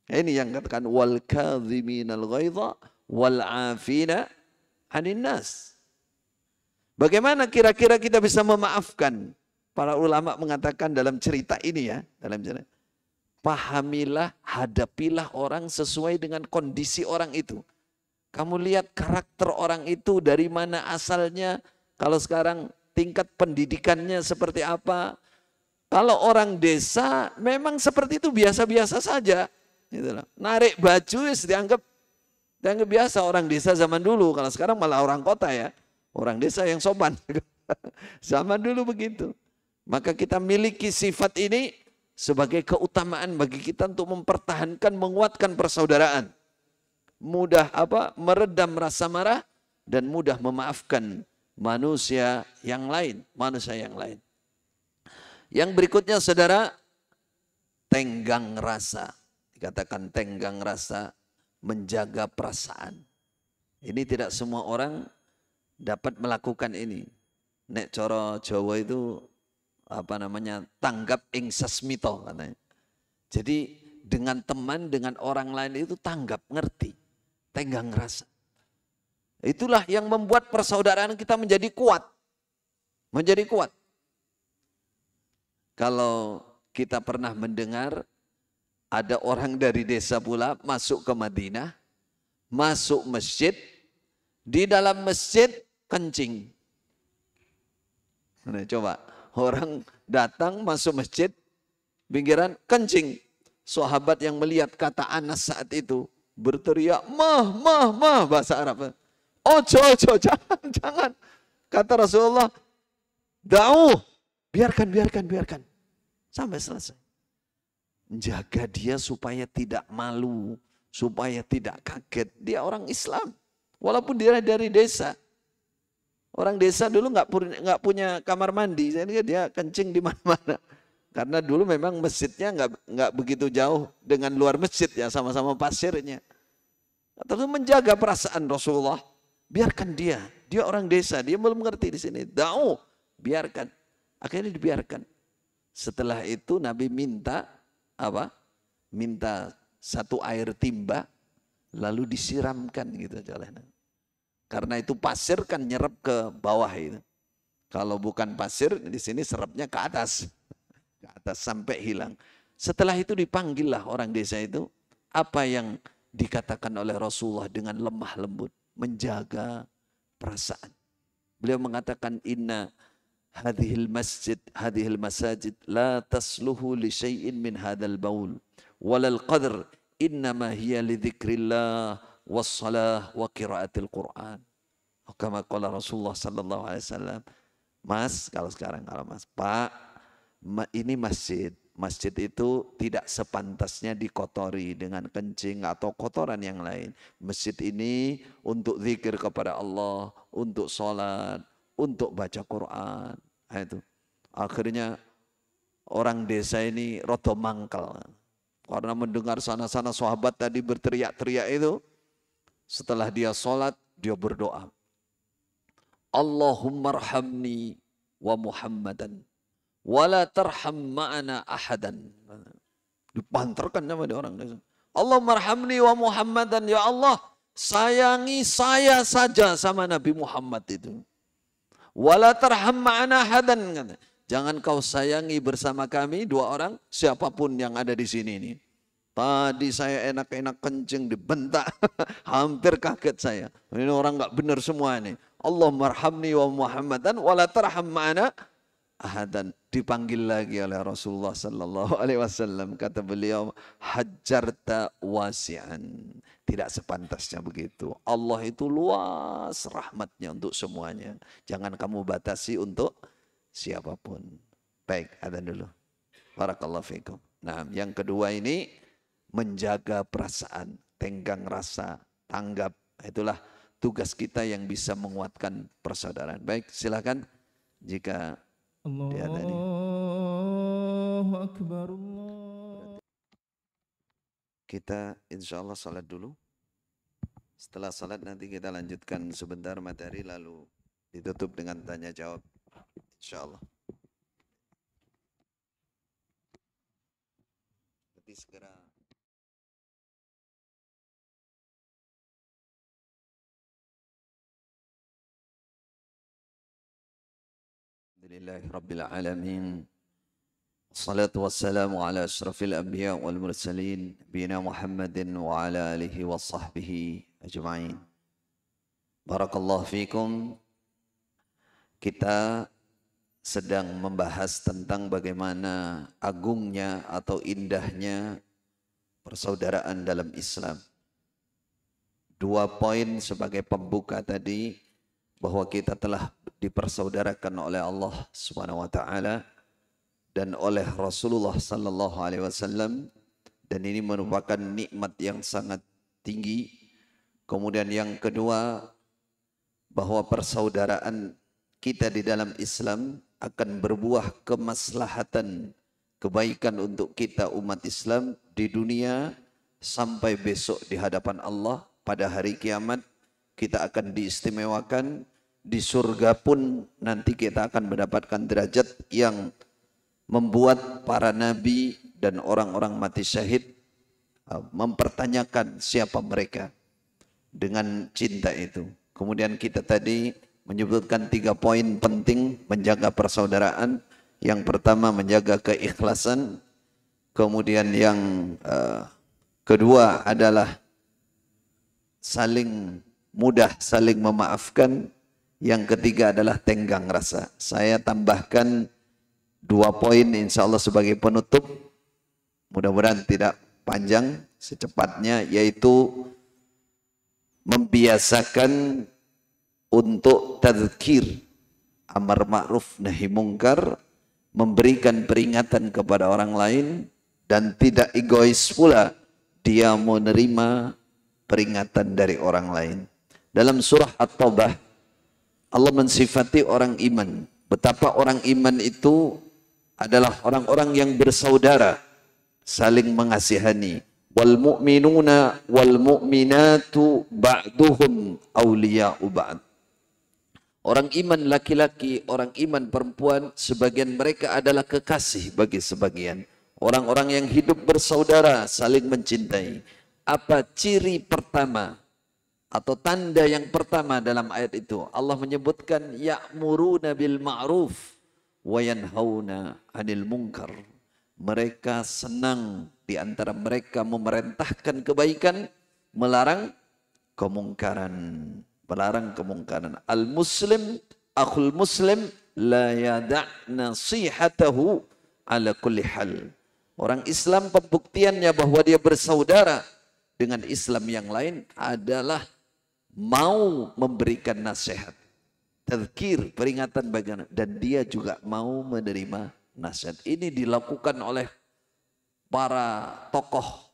Ya, ini yang katakan wal kadhiminal ghaidha wal afina anin nas. Bagaimana kira-kira kita bisa memaafkan? Para ulama mengatakan dalam cerita ini ya, dalam cerita. Pahamilah, hadapilah orang sesuai dengan kondisi orang itu. Kamu lihat karakter orang itu dari mana asalnya, kalau sekarang tingkat pendidikannya seperti apa. Kalau orang desa memang seperti itu biasa-biasa saja. Gitu loh. Narik baju dianggap dianggap biasa orang desa zaman dulu. Kalau sekarang malah orang kota ya. Orang desa yang sopan. zaman dulu begitu. Maka kita miliki sifat ini sebagai keutamaan bagi kita untuk mempertahankan, menguatkan persaudaraan mudah apa meredam rasa marah dan mudah memaafkan manusia yang lain, manusia yang lain. Yang berikutnya saudara, tenggang rasa. Dikatakan tenggang rasa, menjaga perasaan. Ini tidak semua orang dapat melakukan ini. Nek coro Jawa itu apa namanya tanggap ing sasmito katanya. Jadi dengan teman, dengan orang lain itu tanggap, ngerti tenggang rasa. Itulah yang membuat persaudaraan kita menjadi kuat. Menjadi kuat. Kalau kita pernah mendengar ada orang dari desa pula masuk ke Madinah, masuk masjid, di dalam masjid kencing. Nah, coba orang datang masuk masjid pinggiran kencing. Sahabat yang melihat kata Anas saat itu, berteriak mah mah mah bahasa Arab. Ojo ojo jangan jangan. Kata Rasulullah, "Da'u, biarkan biarkan biarkan." Sampai selesai. Jaga dia supaya tidak malu, supaya tidak kaget. Dia orang Islam. Walaupun dia dari desa. Orang desa dulu nggak nggak punya kamar mandi, jadi dia kencing di mana-mana. Karena dulu memang masjidnya nggak nggak begitu jauh dengan luar masjid ya sama-sama pasirnya. Lalu menjaga perasaan Rasulullah. Biarkan dia. Dia orang desa. Dia belum mengerti di sini. Da'u. Biarkan. Akhirnya dibiarkan. Setelah itu Nabi minta apa? Minta satu air timba lalu disiramkan gitu jalanan. Karena itu pasir kan nyerap ke bawah itu. Kalau bukan pasir di sini serapnya ke atas. Ke atas sampai hilang. Setelah itu dipanggillah orang desa itu apa yang dikatakan oleh Rasulullah dengan lemah lembut, menjaga perasaan. Beliau mengatakan inna hadhil masjid hadhil masajid la tasluhu li syai'in min hadzal baul al qadr inna ma hiya li dzikrillah was salah wa qiraatil quran. Oh, kama qala Rasulullah sallallahu alaihi wasallam, Mas kalau sekarang kalau Mas, Pak, ini masjid Masjid itu tidak sepantasnya dikotori dengan kencing atau kotoran yang lain. Masjid ini untuk zikir kepada Allah, untuk sholat, untuk baca Quran. Nah, itu. Akhirnya orang desa ini roto mangkal. Karena mendengar sana-sana sahabat tadi berteriak-teriak itu, setelah dia sholat, dia berdoa. Allahumma rahamni wa Muhammadan wala tarham ma'ana ahadan. Dipanterkan sama dia orang. Allah marhamni wa Muhammadan. Ya Allah, sayangi saya saja sama Nabi Muhammad itu. Wala tarham ma'ana ahadan. Jangan kau sayangi bersama kami dua orang siapapun yang ada di sini ini. Tadi saya enak-enak kencing dibentak. Hampir kaget saya. Ini orang nggak benar semua ini. Allah marhamni wa Muhammadan wala tarham ma'ana ahadan dipanggil lagi oleh Rasulullah sallallahu alaihi wasallam kata beliau hajarta wasi'an tidak sepantasnya begitu Allah itu luas rahmatnya untuk semuanya jangan kamu batasi untuk siapapun baik ada dulu barakallahu fikum nah yang kedua ini menjaga perasaan tenggang rasa tanggap itulah tugas kita yang bisa menguatkan persaudaraan baik silakan jika Allah Akbar Kita insya Allah salat dulu. Setelah salat nanti kita lanjutkan sebentar materi lalu ditutup dengan tanya jawab. Insya Allah. Nanti segera. لله رب العالمين الصلاة والسلام على أشرف الأنبياء والمرسلين نبينا محمد وعلى آله وصحبه أجمعين بارك الله فيكم kita sedang membahas tentang bagaimana agungnya atau indahnya persaudaraan dalam Islam. Dua poin sebagai pembuka tadi bahwa kita telah dipersaudarakan oleh Allah Subhanahu wa taala dan oleh Rasulullah sallallahu alaihi wasallam dan ini merupakan nikmat yang sangat tinggi. Kemudian yang kedua bahwa persaudaraan kita di dalam Islam akan berbuah kemaslahatan kebaikan untuk kita umat Islam di dunia sampai besok di hadapan Allah pada hari kiamat kita akan diistimewakan di surga pun nanti kita akan mendapatkan derajat yang membuat para nabi dan orang-orang mati syahid uh, mempertanyakan siapa mereka dengan cinta itu. Kemudian kita tadi menyebutkan tiga poin penting menjaga persaudaraan. Yang pertama menjaga keikhlasan, kemudian yang uh, kedua adalah saling mudah saling memaafkan, yang ketiga adalah tenggang rasa. Saya tambahkan dua poin insya Allah sebagai penutup. Mudah-mudahan tidak panjang secepatnya yaitu membiasakan untuk tazkir amar ma'ruf nahi mungkar memberikan peringatan kepada orang lain dan tidak egois pula dia menerima peringatan dari orang lain. Dalam surah At-Taubah Allah mensifati orang iman. Betapa orang iman itu adalah orang-orang yang bersaudara, saling mengasihani. Wal mu'minuna wal mu'minatu ba'duhum awliya'u ba'd. Orang iman laki-laki, orang iman perempuan, sebagian mereka adalah kekasih bagi sebagian. Orang-orang yang hidup bersaudara saling mencintai. Apa ciri pertama atau tanda yang pertama dalam ayat itu Allah menyebutkan ya'muruna bil ma'ruf wa yanhauna 'anil munkar mereka senang di antara mereka memerintahkan kebaikan melarang kemungkaran melarang kemungkaran al muslim akhul muslim la yada' nasihatahu ala kulli hal orang Islam pembuktiannya bahwa dia bersaudara dengan Islam yang lain adalah mau memberikan nasihat. Terkir peringatan bagaimana. Dan dia juga mau menerima nasihat. Ini dilakukan oleh para tokoh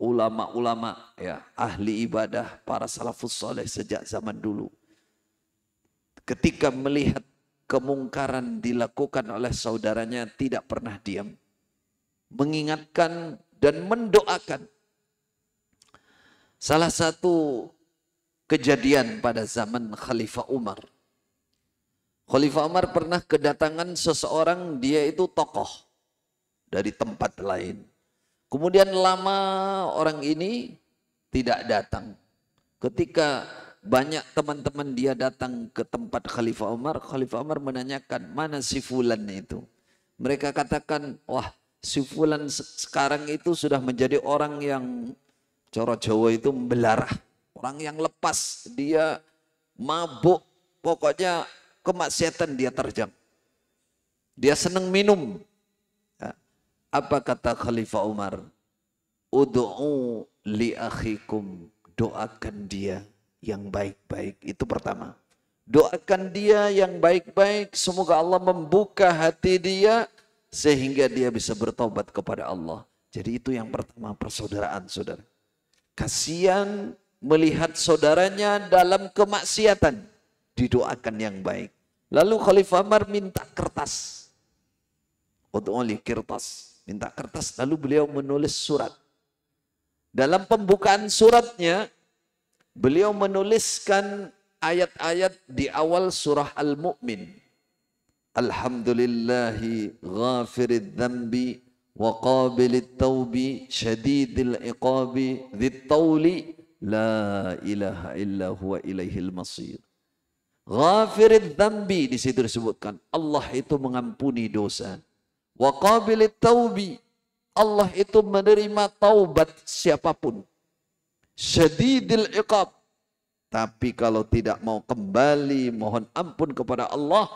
ulama-ulama ya ahli ibadah para salafus soleh sejak zaman dulu ketika melihat kemungkaran dilakukan oleh saudaranya tidak pernah diam mengingatkan dan mendoakan salah satu kejadian pada zaman Khalifah Umar. Khalifah Umar pernah kedatangan seseorang, dia itu tokoh dari tempat lain. Kemudian lama orang ini tidak datang. Ketika banyak teman-teman dia datang ke tempat Khalifah Umar, Khalifah Umar menanyakan, mana si Fulan itu? Mereka katakan, wah si Fulan sekarang itu sudah menjadi orang yang coro Jawa itu belarah. Orang yang lepas, dia mabuk, pokoknya kemaksiatan dia terjang. Dia senang minum. Ya. Apa kata Khalifah Umar? Udu'u li akhikum, doakan dia yang baik-baik. Itu pertama. Doakan dia yang baik-baik, semoga Allah membuka hati dia sehingga dia bisa bertobat kepada Allah. Jadi itu yang pertama persaudaraan saudara. Kasihan melihat saudaranya dalam kemaksiatan, didoakan yang baik. Lalu Khalifah Umar minta kertas. untuk Udu'uli kertas. Minta kertas, lalu beliau menulis surat. Dalam pembukaan suratnya, beliau menuliskan ayat-ayat di awal surah Al-Mu'min. Alhamdulillahi ghafirid dhambi wa qabilit tawbi syadidil iqabi dhit La ilaha illa huwa ilaihil masir. Ghafirid dhambi di situ disebutkan. Allah itu mengampuni dosa. Wa qabilit taubi. Allah itu menerima taubat siapapun. Syadidil iqab. Tapi kalau tidak mau kembali mohon ampun kepada Allah,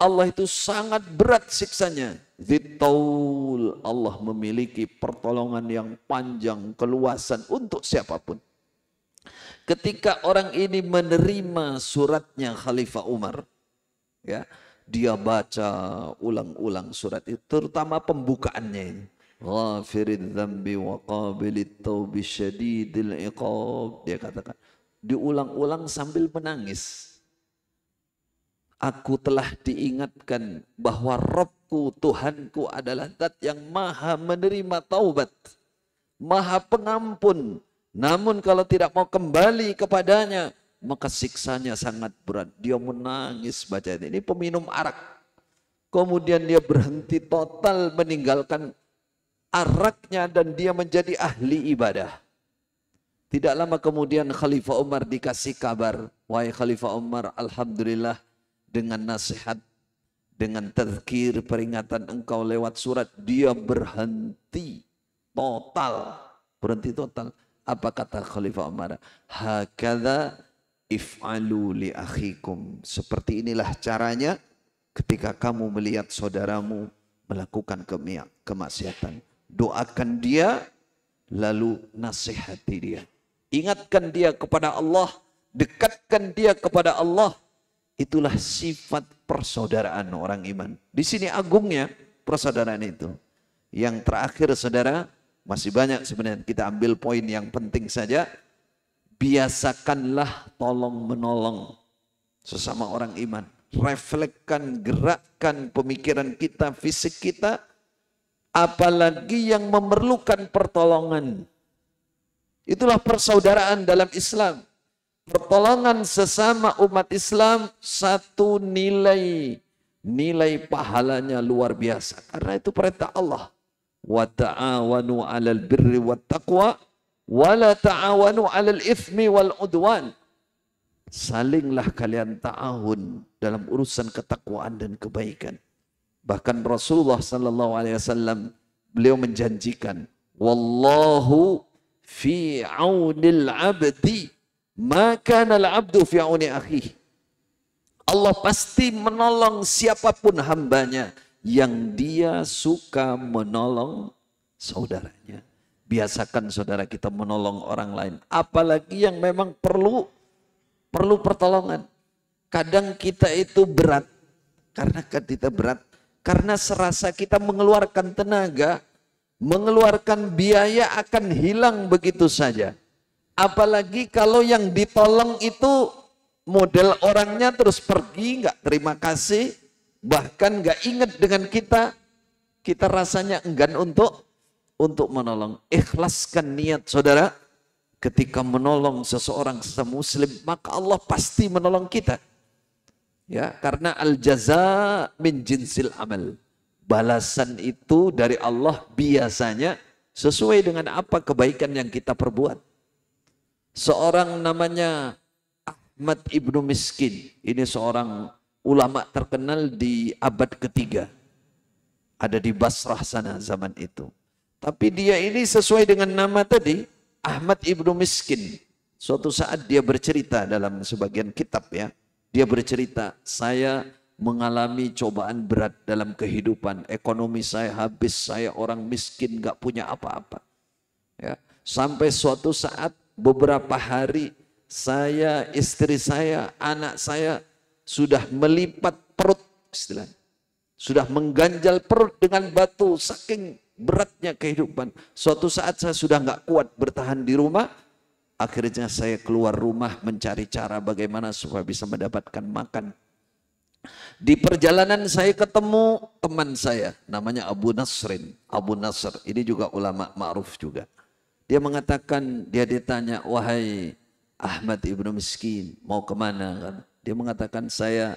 Allah itu sangat berat siksanya. Zitaul Allah memiliki pertolongan yang panjang, keluasan untuk siapapun. Ketika orang ini menerima suratnya Khalifah Umar, ya, dia baca ulang-ulang surat itu, terutama pembukaannya ini. Ghafirid dhambi wa qabilit syadidil iqab. Dia katakan, diulang-ulang sambil menangis. Aku telah diingatkan bahwa Robku Tuhanku adalah zat yang maha menerima taubat, maha pengampun, namun kalau tidak mau kembali kepadanya, maka siksanya sangat berat. Dia menangis baca ini. Ini peminum arak. Kemudian dia berhenti total meninggalkan araknya dan dia menjadi ahli ibadah. Tidak lama kemudian Khalifah Umar dikasih kabar, "Wahai Khalifah Umar, alhamdulillah dengan nasihat dengan terkir peringatan engkau lewat surat dia berhenti total, berhenti total apa kata Khalifah Umar? Hakadha if'alu li akhikum. Seperti inilah caranya ketika kamu melihat saudaramu melakukan kemaksiatan. Doakan dia lalu nasihati dia. Ingatkan dia kepada Allah, dekatkan dia kepada Allah. Itulah sifat persaudaraan orang iman. Di sini agungnya persaudaraan itu. Yang terakhir saudara, masih banyak sebenarnya. Kita ambil poin yang penting saja. Biasakanlah tolong menolong sesama orang iman. Refleksikan, gerakkan pemikiran kita, fisik kita. Apalagi yang memerlukan pertolongan. Itulah persaudaraan dalam Islam. Pertolongan sesama umat Islam satu nilai. Nilai pahalanya luar biasa. Karena itu perintah Allah wa ta'awanu 'alal birri wat taqwa wa la ta'awanu 'alal itsmi wal udwan. Salinglah kalian ta'awun dalam urusan ketakwaan dan kebaikan. Bahkan Rasulullah sallallahu alaihi wasallam beliau menjanjikan, "Wallahu fi 'aunil 'abdi ma kana al-'abdu fi 'auni akhihi." Allah pasti menolong siapapun hambanya yang dia suka menolong saudaranya. Biasakan saudara kita menolong orang lain. Apalagi yang memang perlu perlu pertolongan. Kadang kita itu berat. Karena kita berat. Karena serasa kita mengeluarkan tenaga, mengeluarkan biaya akan hilang begitu saja. Apalagi kalau yang ditolong itu model orangnya terus pergi, nggak terima kasih, bahkan nggak ingat dengan kita, kita rasanya enggan untuk untuk menolong. Ikhlaskan niat saudara ketika menolong seseorang semuslim maka Allah pasti menolong kita. Ya, karena al jaza min jinsil amal. Balasan itu dari Allah biasanya sesuai dengan apa kebaikan yang kita perbuat. Seorang namanya Ahmad Ibnu Miskin, ini seorang ulama terkenal di abad ketiga. Ada di Basrah sana zaman itu. Tapi dia ini sesuai dengan nama tadi, Ahmad Ibnu Miskin. Suatu saat dia bercerita dalam sebagian kitab ya. Dia bercerita, saya mengalami cobaan berat dalam kehidupan. Ekonomi saya habis, saya orang miskin, gak punya apa-apa. Ya. Sampai suatu saat beberapa hari saya, istri saya, anak saya sudah melipat perut istilahnya. Sudah mengganjal perut dengan batu saking beratnya kehidupan. Suatu saat saya sudah nggak kuat bertahan di rumah, akhirnya saya keluar rumah mencari cara bagaimana supaya bisa mendapatkan makan. Di perjalanan saya ketemu teman saya, namanya Abu Nasrin. Abu Nasr, ini juga ulama ma'ruf juga. Dia mengatakan, dia ditanya, wahai Ahmad Ibnu Miskin, mau kemana? Kan? Dia mengatakan saya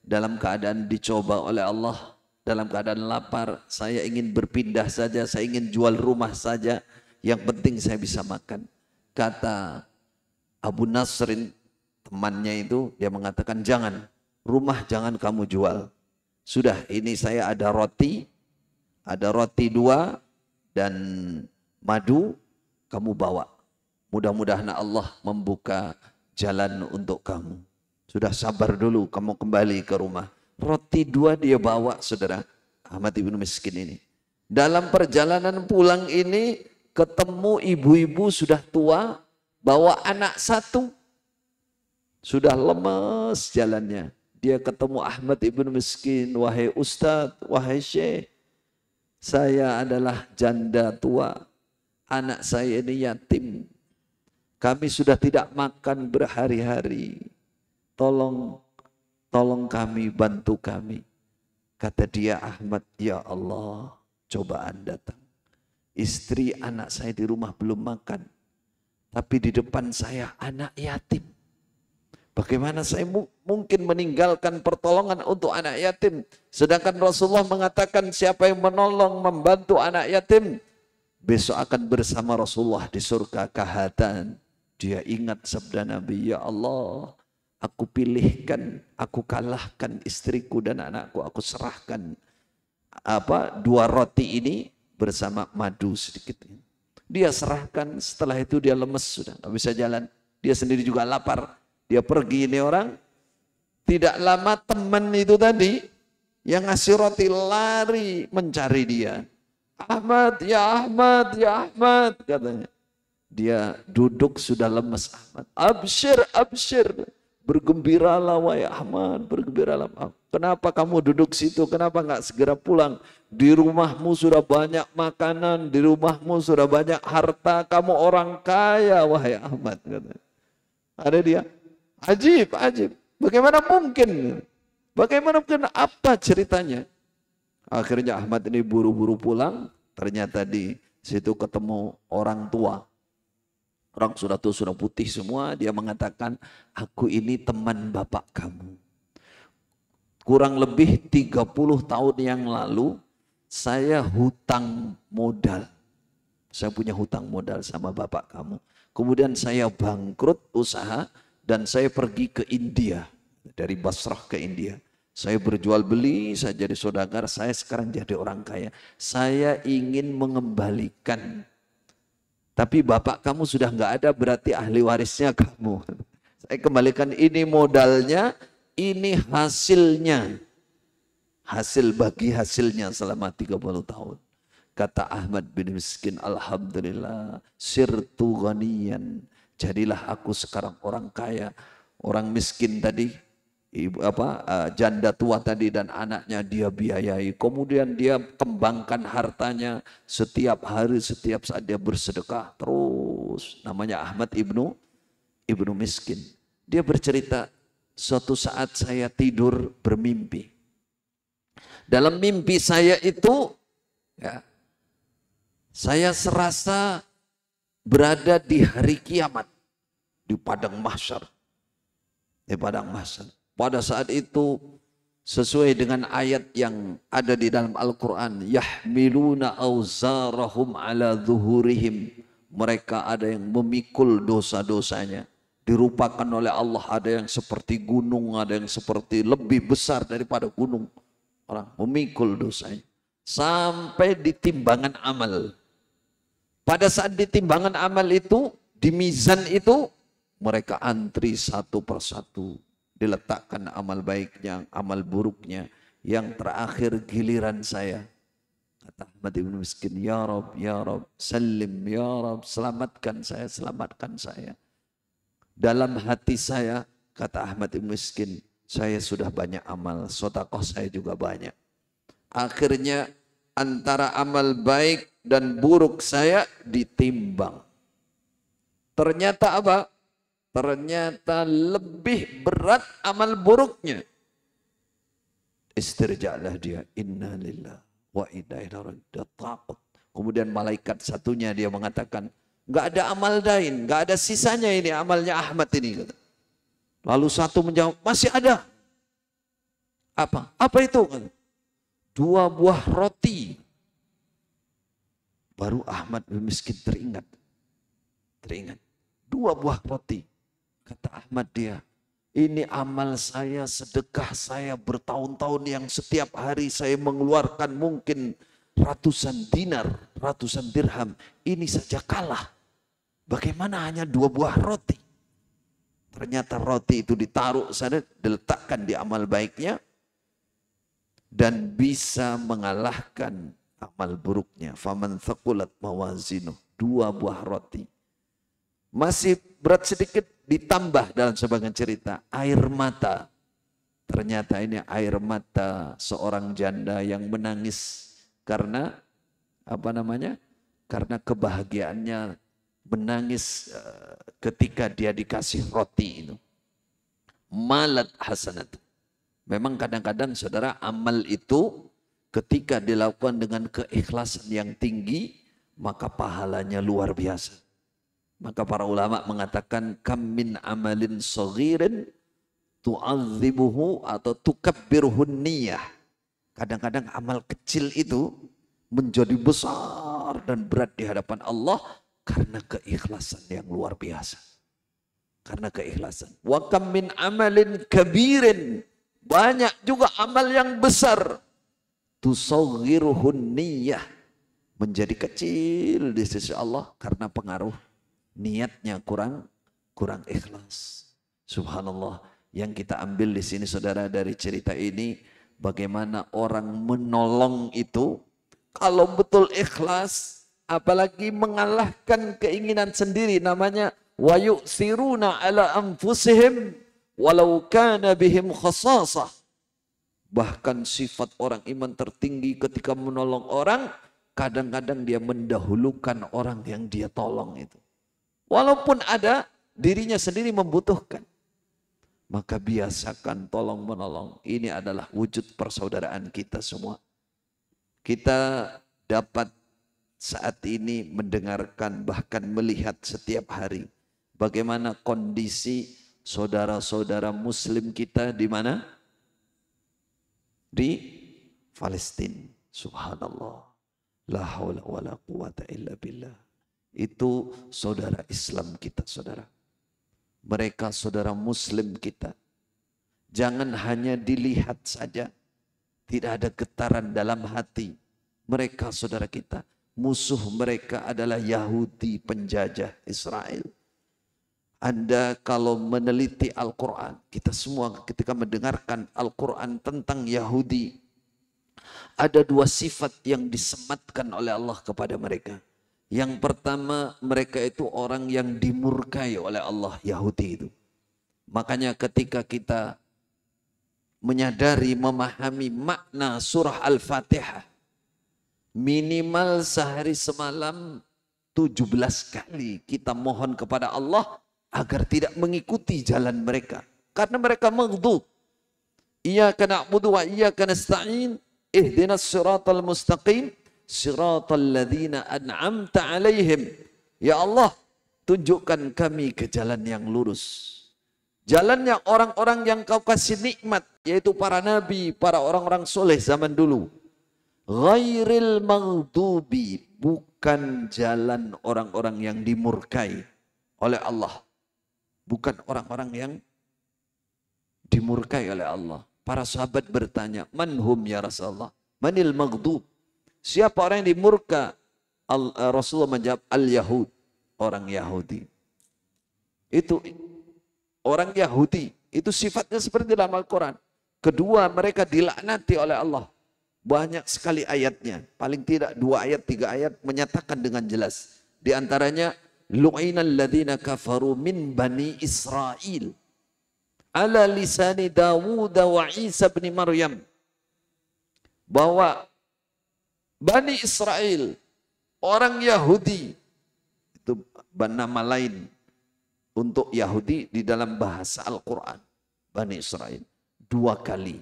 dalam keadaan dicoba oleh Allah, dalam keadaan lapar, saya ingin berpindah saja, saya ingin jual rumah saja, yang penting saya bisa makan. Kata Abu Nasrin, temannya itu, dia mengatakan jangan, rumah jangan kamu jual. Sudah ini saya ada roti, ada roti dua dan madu, kamu bawa. Mudah-mudahan Allah membuka jalan untuk kamu. Sudah sabar dulu, kamu kembali ke rumah. Roti dua dia bawa, saudara. Ahmad Ibnu Miskin ini. Dalam perjalanan pulang ini, ketemu ibu-ibu sudah tua, bawa anak satu. Sudah lemes jalannya. Dia ketemu Ahmad Ibnu Miskin, wahai Ustadz, wahai Syekh. Saya adalah janda tua. Anak saya ini yatim. Kami sudah tidak makan berhari-hari tolong tolong kami bantu kami kata dia Ahmad ya Allah cobaan datang istri anak saya di rumah belum makan tapi di depan saya anak yatim Bagaimana saya mu mungkin meninggalkan pertolongan untuk anak yatim? Sedangkan Rasulullah mengatakan siapa yang menolong, membantu anak yatim, besok akan bersama Rasulullah di surga kahatan. Dia ingat sabda Nabi, Ya Allah, Aku pilihkan, aku kalahkan istriku dan anakku. Aku serahkan apa dua roti ini bersama madu sedikit. Dia serahkan, setelah itu dia lemes sudah, nggak bisa jalan. Dia sendiri juga lapar. Dia pergi ini orang. Tidak lama teman itu tadi yang ngasih roti lari mencari dia. Ahmad, ya Ahmad, ya Ahmad, katanya. Dia duduk sudah lemes Ahmad. Absir absyir. Bergembiralah wahai Ahmad, bergembiralah. Ah, kenapa kamu duduk situ? Kenapa nggak segera pulang? Di rumahmu sudah banyak makanan, di rumahmu sudah banyak harta. Kamu orang kaya wahai Ahmad. Ada dia. Ajib, ajib. Bagaimana mungkin? Bagaimana mungkin apa ceritanya? Akhirnya Ahmad ini buru-buru pulang. Ternyata di situ ketemu orang tua Orang sudah tua, sudah putih semua. Dia mengatakan, aku ini teman bapak kamu. Kurang lebih 30 tahun yang lalu, saya hutang modal. Saya punya hutang modal sama bapak kamu. Kemudian saya bangkrut usaha dan saya pergi ke India. Dari Basrah ke India. Saya berjual beli, saya jadi saudagar, saya sekarang jadi orang kaya. Saya ingin mengembalikan tapi bapak kamu sudah nggak ada berarti ahli warisnya kamu. Saya kembalikan ini modalnya, ini hasilnya. Hasil bagi hasilnya selama 30 tahun. Kata Ahmad bin Miskin, Alhamdulillah, sirtu ghaniyan. Jadilah aku sekarang orang kaya. Orang miskin tadi ibu apa uh, janda tua tadi dan anaknya dia biayai. Kemudian dia kembangkan hartanya setiap hari, setiap saat dia bersedekah terus. Namanya Ahmad Ibnu Ibnu Miskin. Dia bercerita, suatu saat saya tidur bermimpi. Dalam mimpi saya itu ya, saya serasa berada di hari kiamat di padang mahsyar. Di padang mahsyar pada saat itu sesuai dengan ayat yang ada di dalam Al-Qur'an, yahmiluna awzarahum ala zuhurihim. Mereka ada yang memikul dosa-dosanya. Dirupakan oleh Allah ada yang seperti gunung, ada yang seperti lebih besar daripada gunung. Orang memikul dosanya. Sampai di timbangan amal. Pada saat di timbangan amal itu, di mizan itu, mereka antri satu persatu diletakkan amal baiknya, amal buruknya. Yang terakhir giliran saya. Kata Ahmad Ibn Miskin, Ya Rob, Ya Rob, Salim, Ya Rob, selamatkan saya, selamatkan saya. Dalam hati saya, kata Ahmad Ibn Miskin, saya sudah banyak amal, sotakoh saya juga banyak. Akhirnya antara amal baik dan buruk saya ditimbang. Ternyata apa? ternyata lebih berat amal buruknya. Istirja'lah dia, inna lillah wa inna ilaihi takut. Kemudian malaikat satunya dia mengatakan, nggak ada amal dain, nggak ada sisanya ini amalnya Ahmad ini. Lalu satu menjawab, masih ada. Apa? Apa itu? Dua buah roti. Baru Ahmad bin Miskin teringat. Teringat. Dua buah roti. Kata Ahmad dia, ini amal saya, sedekah saya bertahun-tahun yang setiap hari saya mengeluarkan mungkin ratusan dinar, ratusan dirham. Ini saja kalah. Bagaimana hanya dua buah roti? Ternyata roti itu ditaruh sana, diletakkan di amal baiknya. Dan bisa mengalahkan amal buruknya. Faman thakulat mawazinuh. Dua buah roti masih berat sedikit ditambah dalam sebagian cerita. Air mata. Ternyata ini air mata seorang janda yang menangis karena apa namanya? Karena kebahagiaannya menangis eh, ketika dia dikasih roti itu. Malat hasanat. Memang kadang-kadang saudara amal itu ketika dilakukan dengan keikhlasan yang tinggi maka pahalanya luar biasa. Maka para ulama mengatakan kam min amalin saghirin tu'adzibuhu atau tukabbirhun niyah. Kadang-kadang amal kecil itu menjadi besar dan berat di hadapan Allah karena keikhlasan yang luar biasa. Karena keikhlasan. Wa kam amalin kabirin. Banyak juga amal yang besar. Tusawwirhun niyah. Menjadi kecil di sisi Allah karena pengaruh niatnya kurang kurang ikhlas. Subhanallah, yang kita ambil di sini saudara dari cerita ini bagaimana orang menolong itu kalau betul ikhlas apalagi mengalahkan keinginan sendiri namanya wayusiruna ala anfusihim walau kana bihim khasasah bahkan sifat orang iman tertinggi ketika menolong orang kadang-kadang dia mendahulukan orang yang dia tolong itu Walaupun ada dirinya sendiri membutuhkan. Maka biasakan tolong menolong. Ini adalah wujud persaudaraan kita semua. Kita dapat saat ini mendengarkan bahkan melihat setiap hari bagaimana kondisi saudara-saudara muslim kita di mana? Di Palestina. Subhanallah. La haula wala quwata illa billah itu saudara Islam kita, saudara. Mereka saudara Muslim kita. Jangan hanya dilihat saja, tidak ada getaran dalam hati. Mereka saudara kita, musuh mereka adalah Yahudi penjajah Israel. Anda kalau meneliti Al-Quran, kita semua ketika mendengarkan Al-Quran tentang Yahudi, ada dua sifat yang disematkan oleh Allah kepada mereka. Yang pertama mereka itu orang yang dimurkai oleh Allah Yahudi itu. Makanya ketika kita menyadari, memahami makna surah Al-Fatihah. Minimal sehari semalam 17 kali kita mohon kepada Allah agar tidak mengikuti jalan mereka. Karena mereka mengutuk. Ia kena wa ia kena sta'in. Ihdinas siratal mustaqim siratal ladzina an'amta alaihim. Ya Allah, tunjukkan kami ke jalan yang lurus. jalan yang orang-orang yang kau kasih nikmat, yaitu para nabi, para orang-orang soleh zaman dulu. Ghairil maghdubi, bukan jalan orang-orang yang dimurkai oleh Allah. Bukan orang-orang yang dimurkai oleh Allah. Para sahabat bertanya, manhum ya Rasulullah? Manil maghdub? Siapa orang yang dimurka? Al, eh, Rasulullah menjawab al-Yahud, orang Yahudi. Itu orang Yahudi, itu sifatnya seperti dalam Al-Qur'an. Kedua, mereka dilaknati oleh Allah. Banyak sekali ayatnya, paling tidak dua ayat, tiga ayat menyatakan dengan jelas. Di antaranya lu'inal ladzina kafaru min bani Israel ala lisani Dawud wa Isa bin Maryam bahwa Bani Israel, orang Yahudi, itu nama lain untuk Yahudi di dalam bahasa Al-Quran. Bani Israel. Dua kali.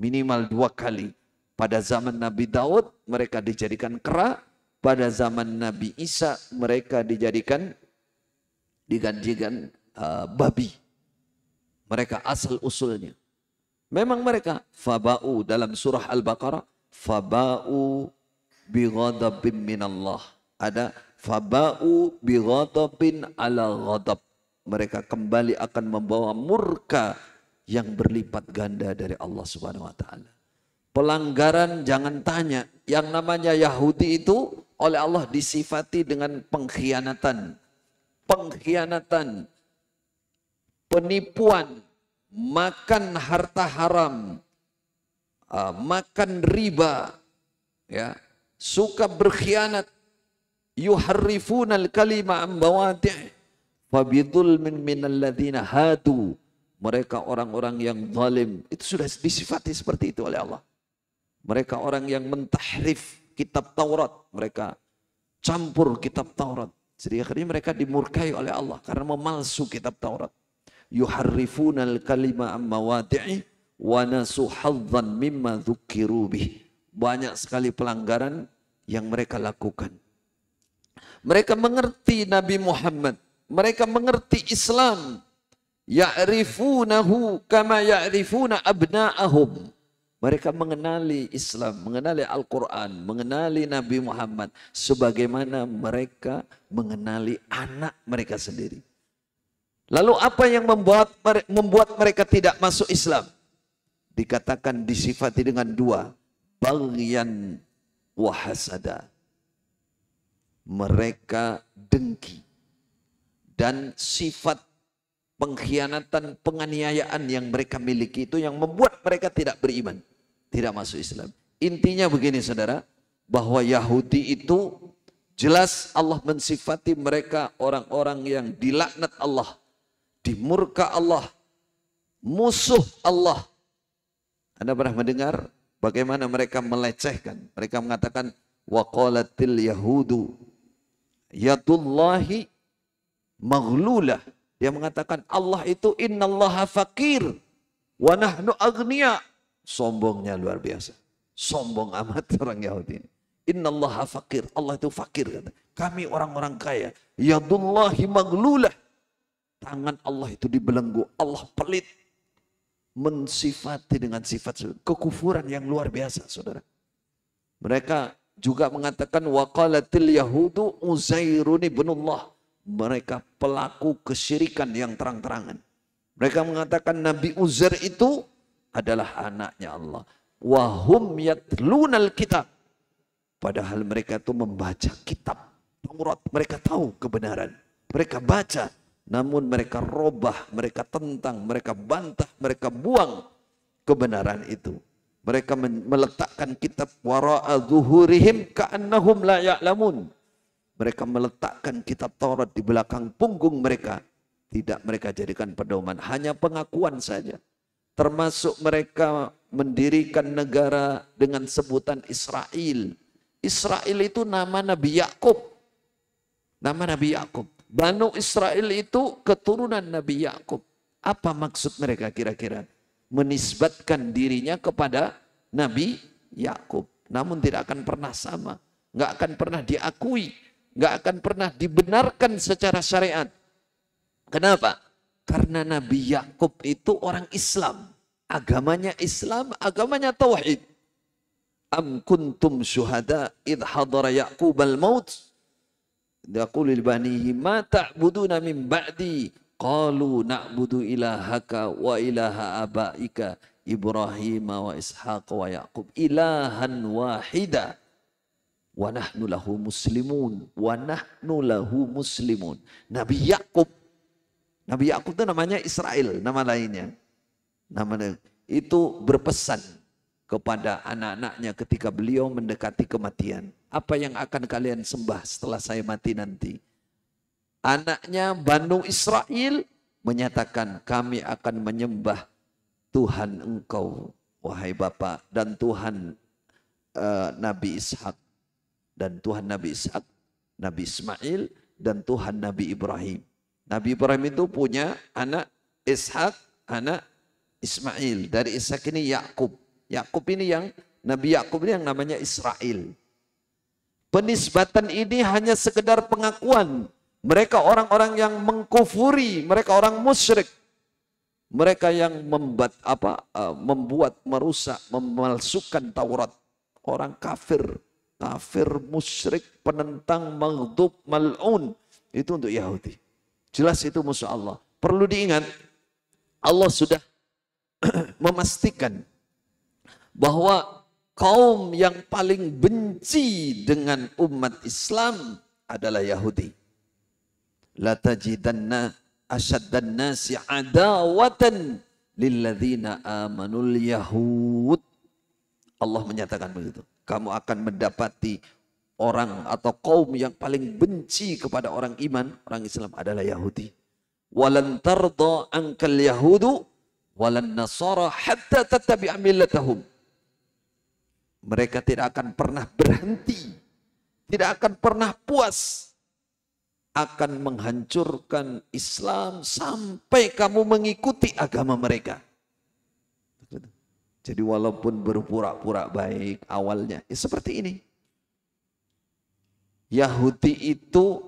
Minimal dua kali. Pada zaman Nabi Daud mereka dijadikan kera. Pada zaman Nabi Isa mereka dijadikan digantikan uh, babi. Mereka asal usulnya. Memang mereka fabau dalam surah Al-Baqarah faba'u bi ghadabin minallah. Ada faba'u bi ghadabin ala ghadab. Mereka kembali akan membawa murka yang berlipat ganda dari Allah Subhanahu wa taala. Pelanggaran jangan tanya. Yang namanya Yahudi itu oleh Allah disifati dengan pengkhianatan. Pengkhianatan, penipuan, makan harta haram, uh, makan riba, ya, suka berkhianat, yuharrifuna al-kalima an bawati' minalladzina hadu mereka orang-orang yang zalim itu sudah disifati seperti itu oleh Allah mereka orang yang mentahrif kitab Taurat mereka campur kitab Taurat jadi akhirnya mereka dimurkai oleh Allah karena memalsu kitab Taurat yuharrifunal kalima amma wa nasuhadzan mimma dzukiru bih. Banyak sekali pelanggaran yang mereka lakukan. Mereka mengerti Nabi Muhammad, mereka mengerti Islam. Ya'rifunahu kama ya'rifuna abna'ahum. Mereka mengenali Islam, mengenali Al-Quran, mengenali Nabi Muhammad. Sebagaimana mereka mengenali anak mereka sendiri. Lalu apa yang membuat membuat mereka tidak masuk Islam? dikatakan disifati dengan dua bagian wahasada mereka dengki dan sifat pengkhianatan penganiayaan yang mereka miliki itu yang membuat mereka tidak beriman tidak masuk Islam intinya begini saudara bahwa Yahudi itu jelas Allah mensifati mereka orang-orang yang dilaknat Allah dimurka Allah musuh Allah anda pernah mendengar bagaimana mereka melecehkan? Mereka mengatakan waqalatil yahudu yadullahi maghlulah. Dia mengatakan Allah itu innallaha fakir wa nahnu agniya. Sombongnya luar biasa. Sombong amat orang Yahudi ini. Innallaha fakir. Allah itu fakir kata. Kami orang-orang kaya. Yadullahi maghlulah. Tangan Allah itu dibelenggu. Allah pelit mensifati dengan sifat kekufuran yang luar biasa, saudara. Mereka juga mengatakan waqalatil yahudu Uzairun ibnullah. Mereka pelaku kesyirikan yang terang-terangan. Mereka mengatakan Nabi Uzair itu adalah anaknya Allah. Wahum yatlunal kitab. Padahal mereka itu membaca kitab. Taurat mereka tahu kebenaran. Mereka baca namun mereka robah, mereka tentang, mereka bantah, mereka buang kebenaran itu. Mereka meletakkan kitab wara'a zuhurihim ka'annahum la ya'lamun. Mereka meletakkan kitab Taurat di belakang punggung mereka. Tidak mereka jadikan pedoman, hanya pengakuan saja. Termasuk mereka mendirikan negara dengan sebutan Israel. Israel itu nama Nabi Yakub. Nama Nabi Yakub. Banu Israel itu keturunan Nabi Yakub. Apa maksud mereka kira-kira? Menisbatkan dirinya kepada Nabi Yakub. Namun tidak akan pernah sama, nggak akan pernah diakui, nggak akan pernah dibenarkan secara syariat. Kenapa? Karena Nabi Yakub itu orang Islam, agamanya Islam, agamanya tauhid. Am kuntum syuhada idh hadara Yaqub al-maut Yaqulil banihi ma ta'buduna min ba'di qalu na'budu ilahaka wa ilaha abaika Ibrahim wa Ishaq wa Yaqub ilahan wahida wa nahnu lahu muslimun wa nahnu lahu muslimun Nabi Yakub Nabi Yakub itu namanya Israel nama lainnya nama itu berpesan kepada anak-anaknya ketika beliau mendekati kematian apa yang akan kalian sembah setelah saya mati nanti? Anaknya Banu Israel menyatakan kami akan menyembah Tuhan engkau wahai Bapak dan Tuhan uh, Nabi Ishak dan Tuhan Nabi Ishak, Nabi Ismail dan Tuhan Nabi Ibrahim. Nabi Ibrahim itu punya anak Ishak, anak Ismail. Dari Ishak ini Yakub. Yakub ini yang Nabi Yakub ini yang namanya Israel. Penisbatan ini hanya sekedar pengakuan. Mereka orang-orang yang mengkufuri, mereka orang musyrik. Mereka yang membuat apa? Eh, membuat merusak, memalsukan Taurat. Orang kafir, kafir musyrik, penentang maghdub mal'un. Itu untuk Yahudi. Jelas itu musuh Allah. Perlu diingat, Allah sudah memastikan bahwa kaum yang paling benci dengan umat Islam adalah Yahudi. La tajidanna asyaddan nasi adawatan lilladzina amanul yahud. Allah menyatakan begitu. Kamu akan mendapati orang atau kaum yang paling benci kepada orang iman, orang Islam adalah Yahudi. Walan tarda angkal yahudu walan nasara hatta tattabi'a millatahum. Mereka tidak akan pernah berhenti, tidak akan pernah puas, akan menghancurkan Islam sampai kamu mengikuti agama mereka. Jadi walaupun berpura-pura baik awalnya, ya seperti ini. Yahudi itu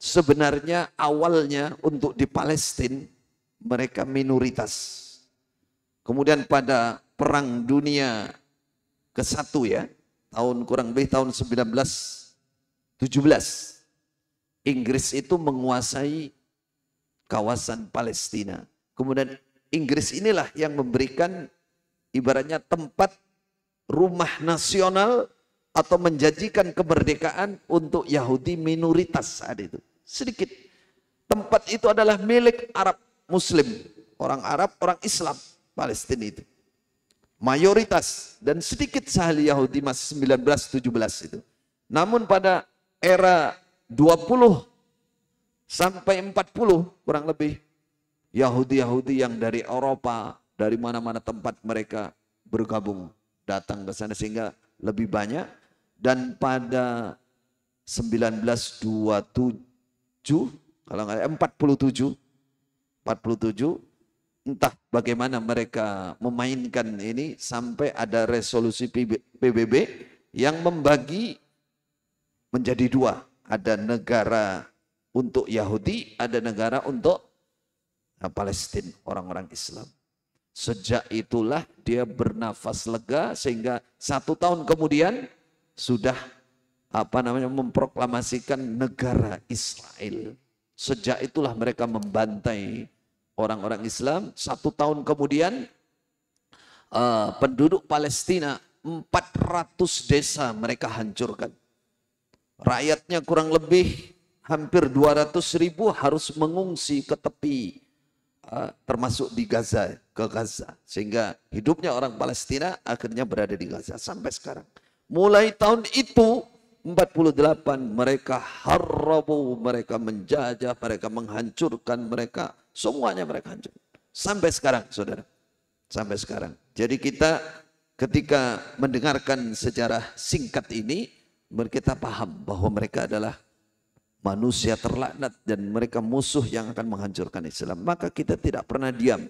sebenarnya awalnya untuk di Palestina mereka minoritas. Kemudian pada perang dunia ke-1 ya, tahun kurang lebih tahun 1917. Inggris itu menguasai kawasan Palestina. Kemudian Inggris inilah yang memberikan ibaratnya tempat rumah nasional atau menjanjikan kemerdekaan untuk Yahudi minoritas saat itu. Sedikit. Tempat itu adalah milik Arab Muslim. Orang Arab, orang Islam Palestina itu mayoritas dan sedikit sahli Yahudi masih 1917 itu. Namun pada era 20 sampai 40 kurang lebih Yahudi-Yahudi yang dari Eropa, dari mana-mana tempat mereka bergabung datang ke sana sehingga lebih banyak dan pada 1927 kalau nggak 47 47 entah bagaimana mereka memainkan ini sampai ada resolusi PBB yang membagi menjadi dua. Ada negara untuk Yahudi, ada negara untuk eh, Palestina, orang-orang Islam. Sejak itulah dia bernafas lega sehingga satu tahun kemudian sudah apa namanya memproklamasikan negara Israel. Sejak itulah mereka membantai orang-orang Islam. Satu tahun kemudian uh, penduduk Palestina 400 desa mereka hancurkan. Rakyatnya kurang lebih hampir 200 ribu harus mengungsi ke tepi uh, termasuk di Gaza ke Gaza sehingga hidupnya orang Palestina akhirnya berada di Gaza sampai sekarang mulai tahun itu 48 mereka harrabu mereka menjajah, mereka menghancurkan mereka, semuanya mereka hancur. Sampai sekarang, saudara. Sampai sekarang. Jadi kita ketika mendengarkan sejarah singkat ini, kita paham bahwa mereka adalah manusia terlaknat dan mereka musuh yang akan menghancurkan Islam. Maka kita tidak pernah diam.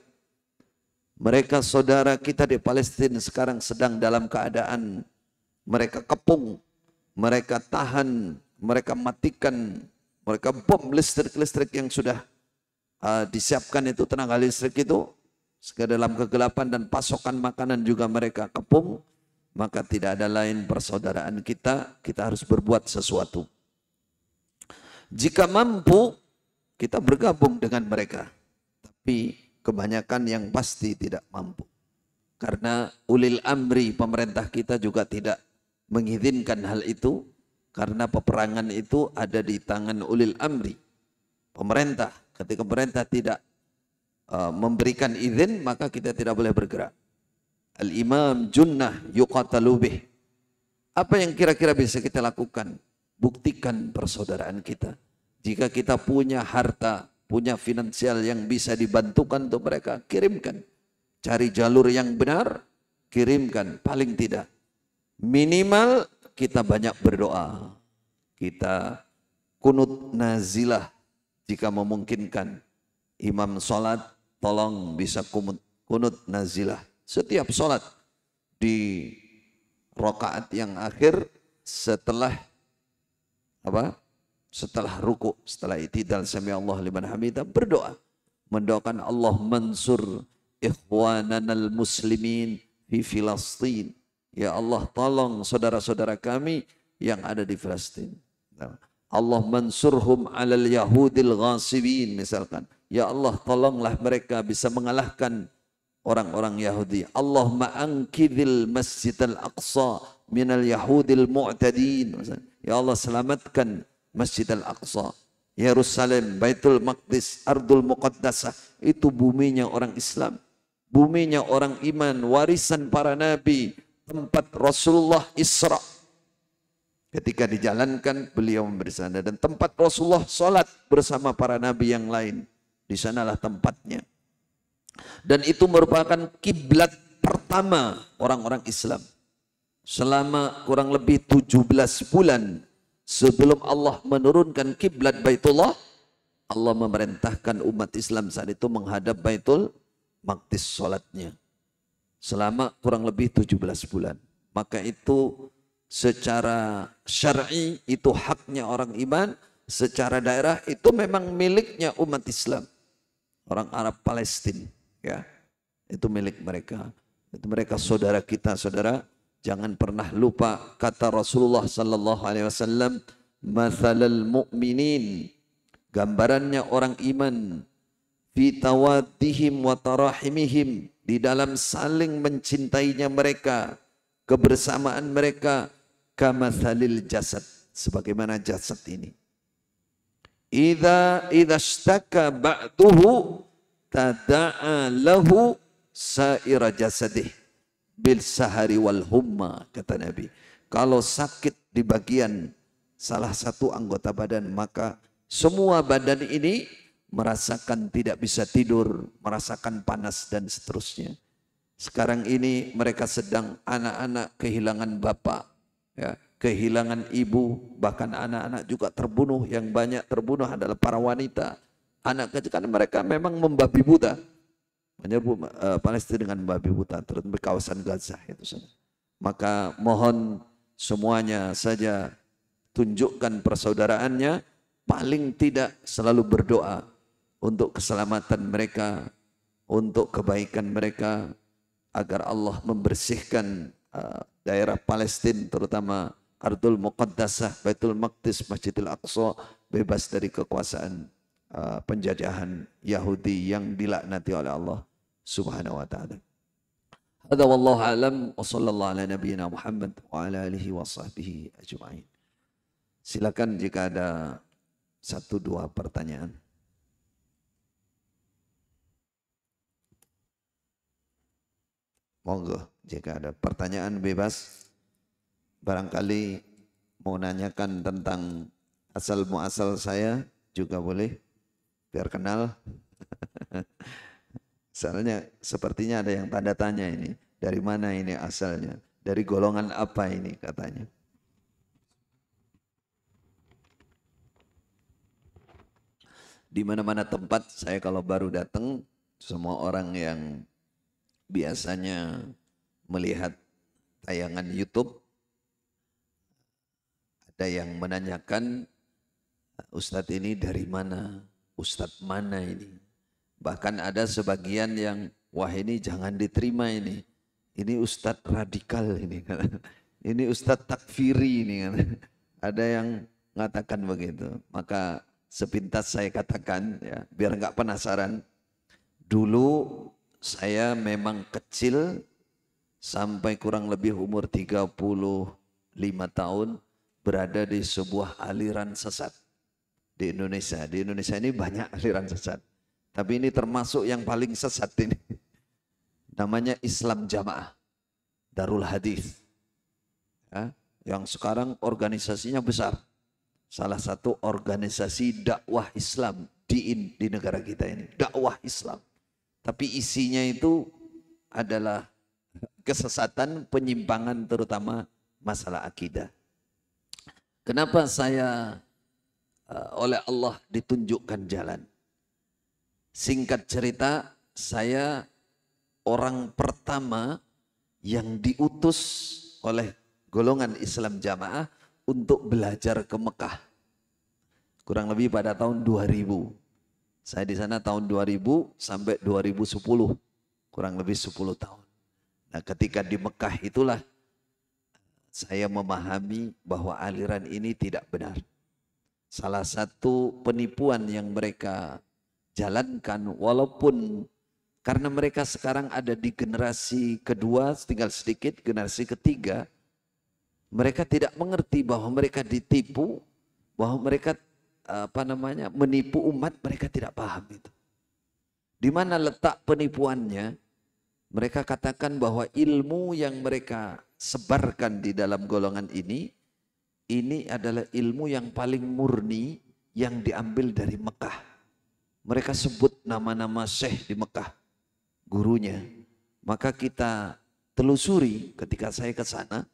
Mereka saudara kita di Palestina sekarang sedang dalam keadaan mereka kepung mereka tahan, mereka matikan, mereka bom listrik-listrik yang sudah uh, disiapkan itu tenaga listrik itu ke dalam kegelapan dan pasokan makanan juga mereka kepung, maka tidak ada lain persaudaraan kita, kita harus berbuat sesuatu. Jika mampu, kita bergabung dengan mereka. Tapi kebanyakan yang pasti tidak mampu. Karena ulil amri pemerintah kita juga tidak mengizinkan hal itu karena peperangan itu ada di tangan ulil amri pemerintah ketika pemerintah tidak uh, memberikan izin maka kita tidak boleh bergerak al imam junnah yuqatalu bih apa yang kira-kira bisa kita lakukan buktikan persaudaraan kita jika kita punya harta punya finansial yang bisa dibantukan untuk mereka kirimkan cari jalur yang benar kirimkan paling tidak Minimal kita banyak berdoa. Kita kunut nazilah jika memungkinkan. Imam sholat tolong bisa kunut, kunut nazilah. Setiap sholat di rokaat yang akhir setelah apa? Setelah ruku, setelah itidal sami Allah liman hamidah berdoa. Mendoakan Allah mansur al muslimin di Filastin. Ya Allah tolong saudara-saudara kami yang ada di Palestina. Nah, Allah mansurhum alal yahudil ghasibin misalkan. Ya Allah tolonglah mereka bisa mengalahkan orang-orang Yahudi. Allah ma'angkidil masjid al-aqsa minal yahudil mu'tadin. Ya Allah selamatkan masjid al-aqsa. Yerusalem, Baitul Maqdis, Ardul Muqaddasah. Itu buminya orang Islam. Buminya orang iman, warisan para nabi, tempat Rasulullah Isra. Ketika dijalankan beliau sana dan tempat Rasulullah sholat bersama para nabi yang lain. Di sanalah tempatnya. Dan itu merupakan kiblat pertama orang-orang Islam. Selama kurang lebih 17 bulan sebelum Allah menurunkan kiblat Baitullah, Allah memerintahkan umat Islam saat itu menghadap Baitul Maqdis sholatnya selama kurang lebih 17 bulan. Maka itu secara syar'i itu haknya orang iman, secara daerah itu memang miliknya umat Islam. Orang Arab Palestina ya. Itu milik mereka. Itu mereka saudara kita, saudara. Jangan pernah lupa kata Rasulullah sallallahu alaihi wasallam, "Matsalul mu'minin" Gambarannya orang iman fitawatihim tawaddihim wa tarahimihim di dalam saling mencintainya mereka kebersamaan mereka kamathalil jasad sebagaimana jasad ini idza idza shtaka ba'duhu tada'a lahu saira jasadih bil sahari wal humma kata nabi kalau sakit di bagian salah satu anggota badan maka semua badan ini merasakan tidak bisa tidur, merasakan panas dan seterusnya. Sekarang ini mereka sedang anak-anak kehilangan bapak, ya, kehilangan ibu, bahkan anak-anak juga terbunuh. Yang banyak terbunuh adalah para wanita. Anak kecil karena mereka memang membabi buta. Menyerbu uh, Palestina dengan babi buta, terutama kawasan Gaza itu. Maka mohon semuanya saja tunjukkan persaudaraannya, paling tidak selalu berdoa untuk keselamatan mereka, untuk kebaikan mereka, agar Allah membersihkan uh, daerah Palestina terutama Ardul Muqaddasah, Baitul Maqdis, Masjidil Aqsa bebas dari kekuasaan uh, penjajahan Yahudi yang dilaknati oleh Allah Subhanahu wa taala. Hada wallahu alam wa sallallahu ala nabiyyina Muhammad wa ala alihi wa Silakan jika ada satu dua pertanyaan. Monggo, jika ada pertanyaan bebas, barangkali mau nanyakan tentang asal muasal saya juga boleh, biar kenal. Soalnya sepertinya ada yang tanda tanya ini, dari mana ini asalnya, dari golongan apa ini katanya. Di mana-mana tempat saya kalau baru datang, semua orang yang biasanya melihat tayangan YouTube ada yang menanyakan Ustadz ini dari mana? Ustadz mana ini? Bahkan ada sebagian yang wah ini jangan diterima ini. Ini Ustadz radikal ini. Ini Ustadz takfiri ini. Ada yang mengatakan begitu. Maka sepintas saya katakan ya biar nggak penasaran. Dulu saya memang kecil sampai kurang lebih umur 35 tahun berada di sebuah aliran sesat di Indonesia. Di Indonesia ini banyak aliran sesat. Tapi ini termasuk yang paling sesat ini. Namanya Islam Jamaah. Darul Hadis. Ya, yang sekarang organisasinya besar. Salah satu organisasi dakwah Islam di, di negara kita ini. Dakwah Islam. Tapi isinya itu adalah kesesatan, penyimpangan terutama masalah akidah. Kenapa saya eh, oleh Allah ditunjukkan jalan? Singkat cerita, saya orang pertama yang diutus oleh golongan Islam Jamaah untuk belajar ke Mekah. Kurang lebih pada tahun 2000. Saya di sana tahun 2000 sampai 2010, kurang lebih 10 tahun. Nah, ketika di Mekah itulah saya memahami bahwa aliran ini tidak benar. Salah satu penipuan yang mereka jalankan walaupun karena mereka sekarang ada di generasi kedua, tinggal sedikit generasi ketiga, mereka tidak mengerti bahwa mereka ditipu, bahwa mereka apa namanya menipu umat mereka tidak paham itu. Di mana letak penipuannya? Mereka katakan bahwa ilmu yang mereka sebarkan di dalam golongan ini ini adalah ilmu yang paling murni yang diambil dari Mekah. Mereka sebut nama-nama syekh di Mekah, gurunya. Maka kita telusuri ketika saya ke sana,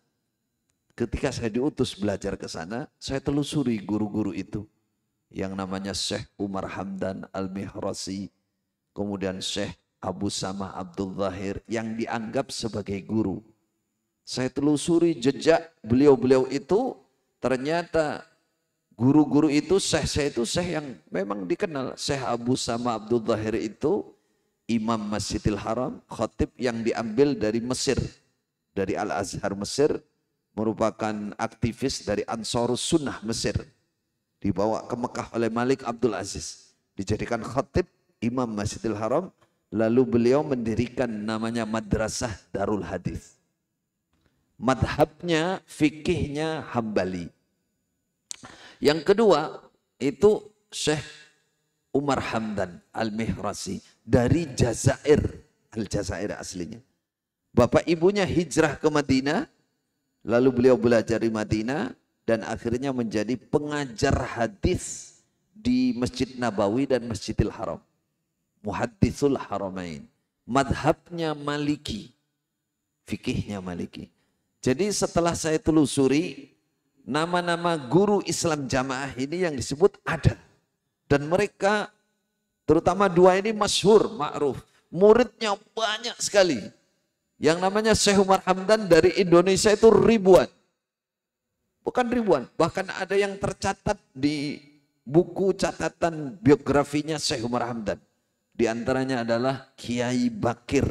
ketika saya diutus belajar ke sana, saya telusuri guru-guru itu yang namanya Syekh Umar Hamdan Al-Mihrasi, kemudian Syekh Abu Sama Abdul Zahir yang dianggap sebagai guru. Saya telusuri jejak beliau-beliau itu ternyata guru-guru itu Syekh-Syekh itu Syekh yang memang dikenal. Syekh Abu Sama Abdul Zahir itu Imam Masjidil Haram, khatib yang diambil dari Mesir, dari Al-Azhar Mesir, merupakan aktivis dari Ansor Sunnah Mesir dibawa ke Mekah oleh Malik Abdul Aziz dijadikan khatib imam Masjidil Haram lalu beliau mendirikan namanya Madrasah Darul Hadis madhabnya fikihnya Hambali yang kedua itu Syekh Umar Hamdan Al-Mihrasi dari Jazair Al-Jazair aslinya Bapak ibunya hijrah ke Madinah lalu beliau belajar di Madinah dan akhirnya menjadi pengajar hadis di Masjid Nabawi dan Masjidil Haram. Muhaddisul Haramain. Madhabnya Maliki. Fikihnya Maliki. Jadi setelah saya telusuri, nama-nama guru Islam jamaah ini yang disebut ada. Dan mereka, terutama dua ini masyhur, ma'ruf. Muridnya banyak sekali. Yang namanya Syekh Umar Hamdan dari Indonesia itu ribuan Bukan ribuan, bahkan ada yang tercatat di buku catatan biografinya Syekh Umar Hamdan. Di antaranya adalah Kiai Bakir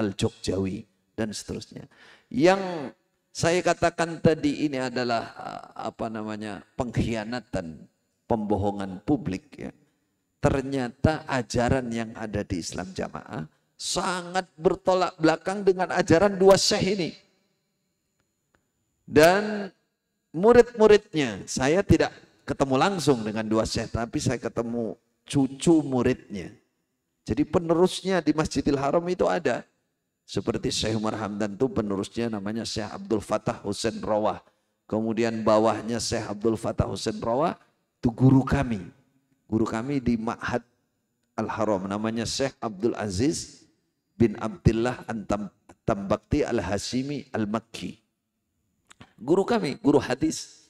Al-Jogjawi dan seterusnya. Yang saya katakan tadi ini adalah uh, apa namanya pengkhianatan, pembohongan publik ya. Ternyata ajaran yang ada di Islam Jamaah sangat bertolak belakang dengan ajaran dua syekh ini. Dan murid-muridnya. Saya tidak ketemu langsung dengan dua syekh, tapi saya ketemu cucu muridnya. Jadi penerusnya di Masjidil Haram itu ada. Seperti Syekh Umar Hamdan itu penerusnya namanya Syekh Abdul Fatah Hussein Rawah. Kemudian bawahnya Syekh Abdul Fatah Hussein Rawah itu guru kami. Guru kami di Ma'had Al-Haram namanya Syekh Abdul Aziz bin Abdullah Antam Tambakti Al-Hasimi Al-Makki. Guru kami, guru hadis.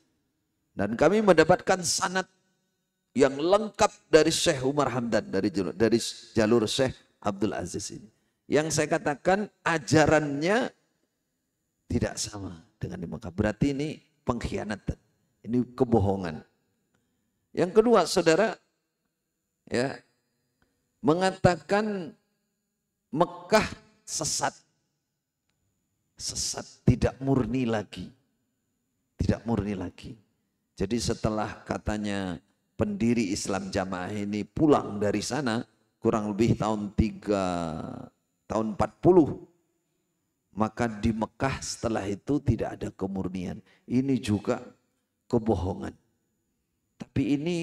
Dan kami mendapatkan sanat yang lengkap dari Syekh Umar Hamdan, dari jalur, dari jalur Syekh Abdul Aziz ini. Yang saya katakan ajarannya tidak sama dengan di Mekah. Berarti ini pengkhianatan. Ini kebohongan. Yang kedua, saudara, ya mengatakan Mekah sesat. Sesat, tidak murni lagi tidak murni lagi. Jadi setelah katanya pendiri Islam Jamaah ini pulang dari sana kurang lebih tahun 3 tahun 40 maka di Mekah setelah itu tidak ada kemurnian. Ini juga kebohongan. Tapi ini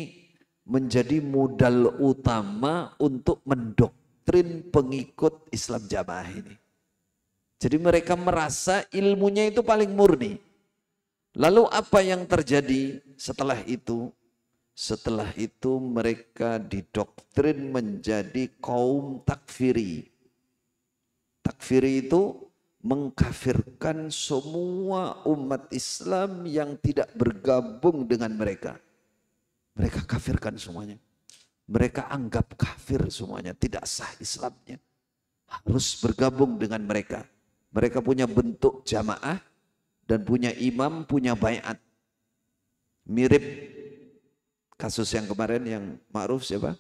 menjadi modal utama untuk mendoktrin pengikut Islam Jamaah ini. Jadi mereka merasa ilmunya itu paling murni. Lalu apa yang terjadi setelah itu? Setelah itu mereka didoktrin menjadi kaum takfiri. Takfiri itu mengkafirkan semua umat Islam yang tidak bergabung dengan mereka. Mereka kafirkan semuanya. Mereka anggap kafir semuanya, tidak sah Islamnya. Harus bergabung dengan mereka. Mereka punya bentuk jamaah, dan punya imam, punya bayat. Mirip kasus yang kemarin yang ma'ruf siapa?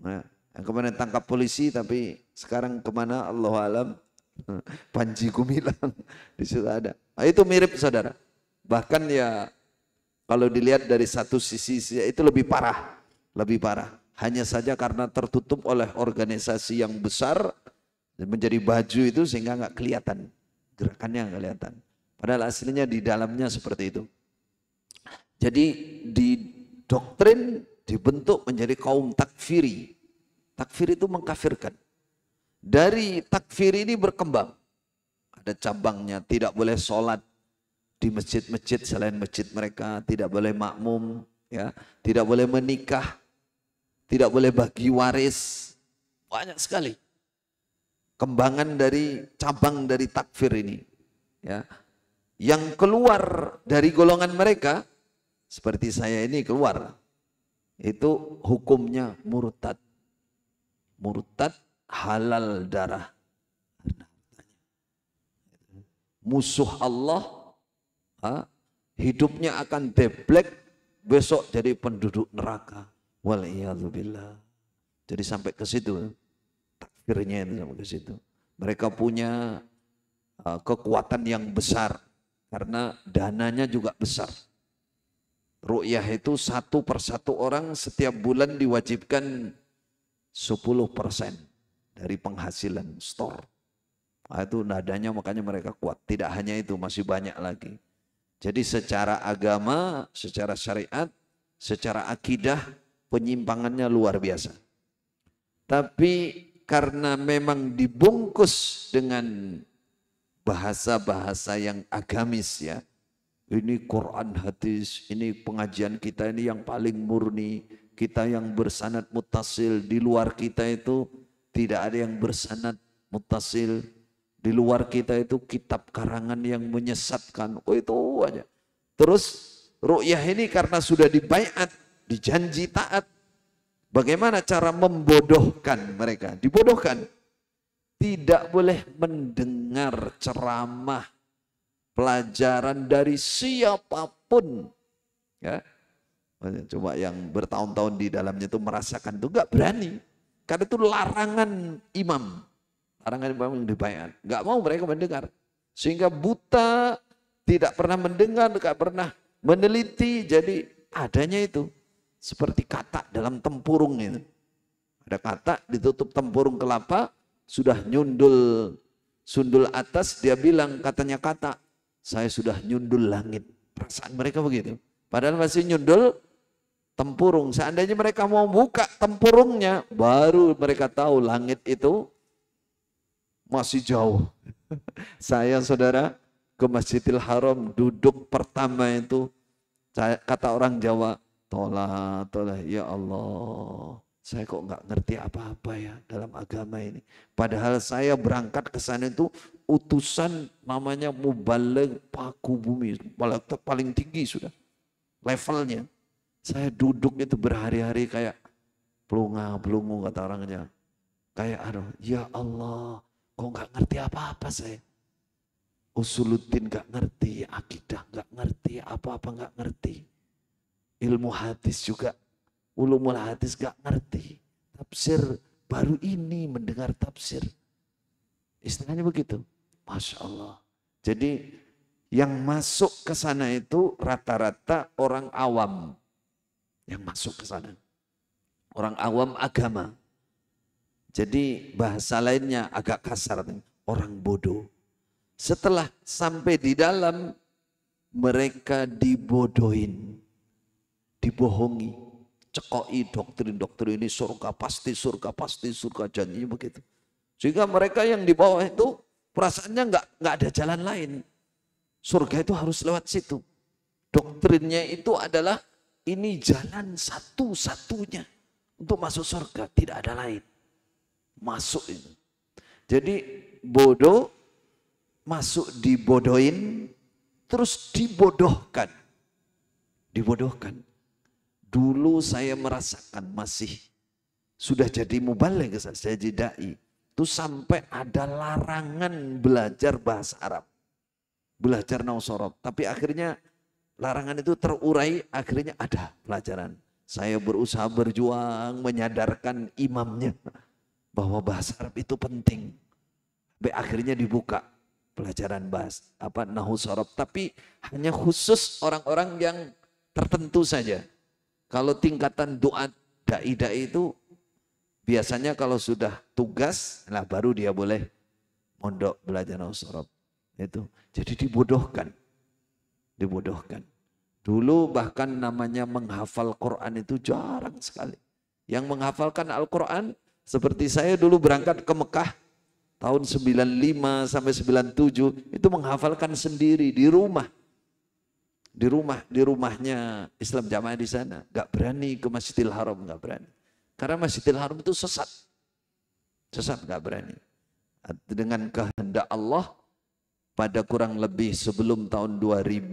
Nah, yang kemarin tangkap polisi tapi sekarang kemana Allah alam Panji Gumilang di situ ada. Nah, itu mirip saudara. Bahkan ya kalau dilihat dari satu sisi ya, itu lebih parah, lebih parah. Hanya saja karena tertutup oleh organisasi yang besar dan menjadi baju itu sehingga nggak kelihatan gerakannya nggak kelihatan. Padahal aslinya di dalamnya seperti itu. Jadi di doktrin dibentuk menjadi kaum takfiri. Takfir itu mengkafirkan. Dari takfir ini berkembang. Ada cabangnya, tidak boleh sholat di masjid-masjid selain masjid mereka, tidak boleh makmum, ya, tidak boleh menikah, tidak boleh bagi waris. Banyak sekali kembangan dari cabang dari takfir ini. Ya, yang keluar dari golongan mereka seperti saya ini keluar itu hukumnya murtad murtad halal darah musuh Allah hidupnya akan deblek besok jadi penduduk neraka waliyadzubillah jadi sampai ke situ takfirnya itu sampai ke situ mereka punya kekuatan yang besar karena dananya juga besar. Rukyah itu satu persatu orang setiap bulan diwajibkan 10 persen dari penghasilan store. Nah, itu nadanya makanya mereka kuat. Tidak hanya itu, masih banyak lagi. Jadi secara agama, secara syariat, secara akidah, penyimpangannya luar biasa. Tapi karena memang dibungkus dengan bahasa-bahasa yang agamis ya. Ini Quran hadis, ini pengajian kita ini yang paling murni. Kita yang bersanad mutasil di luar kita itu tidak ada yang bersanad mutasil. Di luar kita itu kitab karangan yang menyesatkan. Oh itu aja. Terus ru'yah ini karena sudah dibayat, dijanji taat. Bagaimana cara membodohkan mereka? Dibodohkan tidak boleh mendengar ceramah pelajaran dari siapapun ya coba yang bertahun-tahun di dalamnya itu merasakan itu nggak berani karena itu larangan imam larangan imam yang dibayar nggak mau mereka mendengar sehingga buta tidak pernah mendengar nggak pernah meneliti jadi adanya itu seperti katak dalam tempurung itu ada katak ditutup tempurung kelapa sudah nyundul sundul atas dia bilang katanya kata saya sudah nyundul langit perasaan mereka begitu padahal masih nyundul tempurung seandainya mereka mau buka tempurungnya baru mereka tahu langit itu masih jauh saya saudara ke Masjidil Haram duduk pertama itu kata orang Jawa tolah tolah ya Allah saya kok nggak ngerti apa-apa ya dalam agama ini. Padahal saya berangkat ke sana itu utusan namanya mubalig paku bumi. Paling tinggi sudah levelnya. Saya duduk itu berhari-hari kayak pelunga, pelungu kata orangnya. Kayak aduh, ya Allah, kok nggak ngerti apa-apa saya. Usuluddin nggak ngerti, akidah nggak ngerti, apa-apa nggak ngerti. Ilmu hadis juga ulumul hadis gak ngerti tafsir baru ini mendengar tafsir istilahnya begitu masya Allah jadi yang masuk ke sana itu rata-rata orang awam yang masuk ke sana orang awam agama jadi bahasa lainnya agak kasar orang bodoh setelah sampai di dalam mereka dibodohin dibohongi cekoi doktrin-doktrin ini surga pasti surga pasti surga janji begitu. Sehingga mereka yang di bawah itu perasaannya nggak nggak ada jalan lain. Surga itu harus lewat situ. Doktrinnya itu adalah ini jalan satu-satunya untuk masuk surga, tidak ada lain. Masuk ini. Jadi bodoh masuk dibodohin terus dibodohkan. Dibodohkan. Dulu saya merasakan masih sudah jadi mubalik, saya jadi da'i. Itu sampai ada larangan belajar bahasa Arab. Belajar nausorob. Tapi akhirnya larangan itu terurai, akhirnya ada pelajaran. Saya berusaha berjuang menyadarkan imamnya bahwa bahasa Arab itu penting. Be akhirnya dibuka pelajaran bahasa apa nahu tapi hanya khusus orang-orang yang tertentu saja kalau tingkatan doa dai-dai itu biasanya kalau sudah tugas, nah baru dia boleh mondok belajar nausorob. Itu. Jadi dibodohkan. Dibodohkan. Dulu bahkan namanya menghafal Quran itu jarang sekali. Yang menghafalkan Al-Quran seperti saya dulu berangkat ke Mekah tahun 95 sampai 97 itu menghafalkan sendiri di rumah di rumah di rumahnya Islam jamaah di sana nggak berani ke Masjidil Haram nggak berani karena Masjidil Haram itu sesat sesat nggak berani dengan kehendak Allah pada kurang lebih sebelum tahun 2000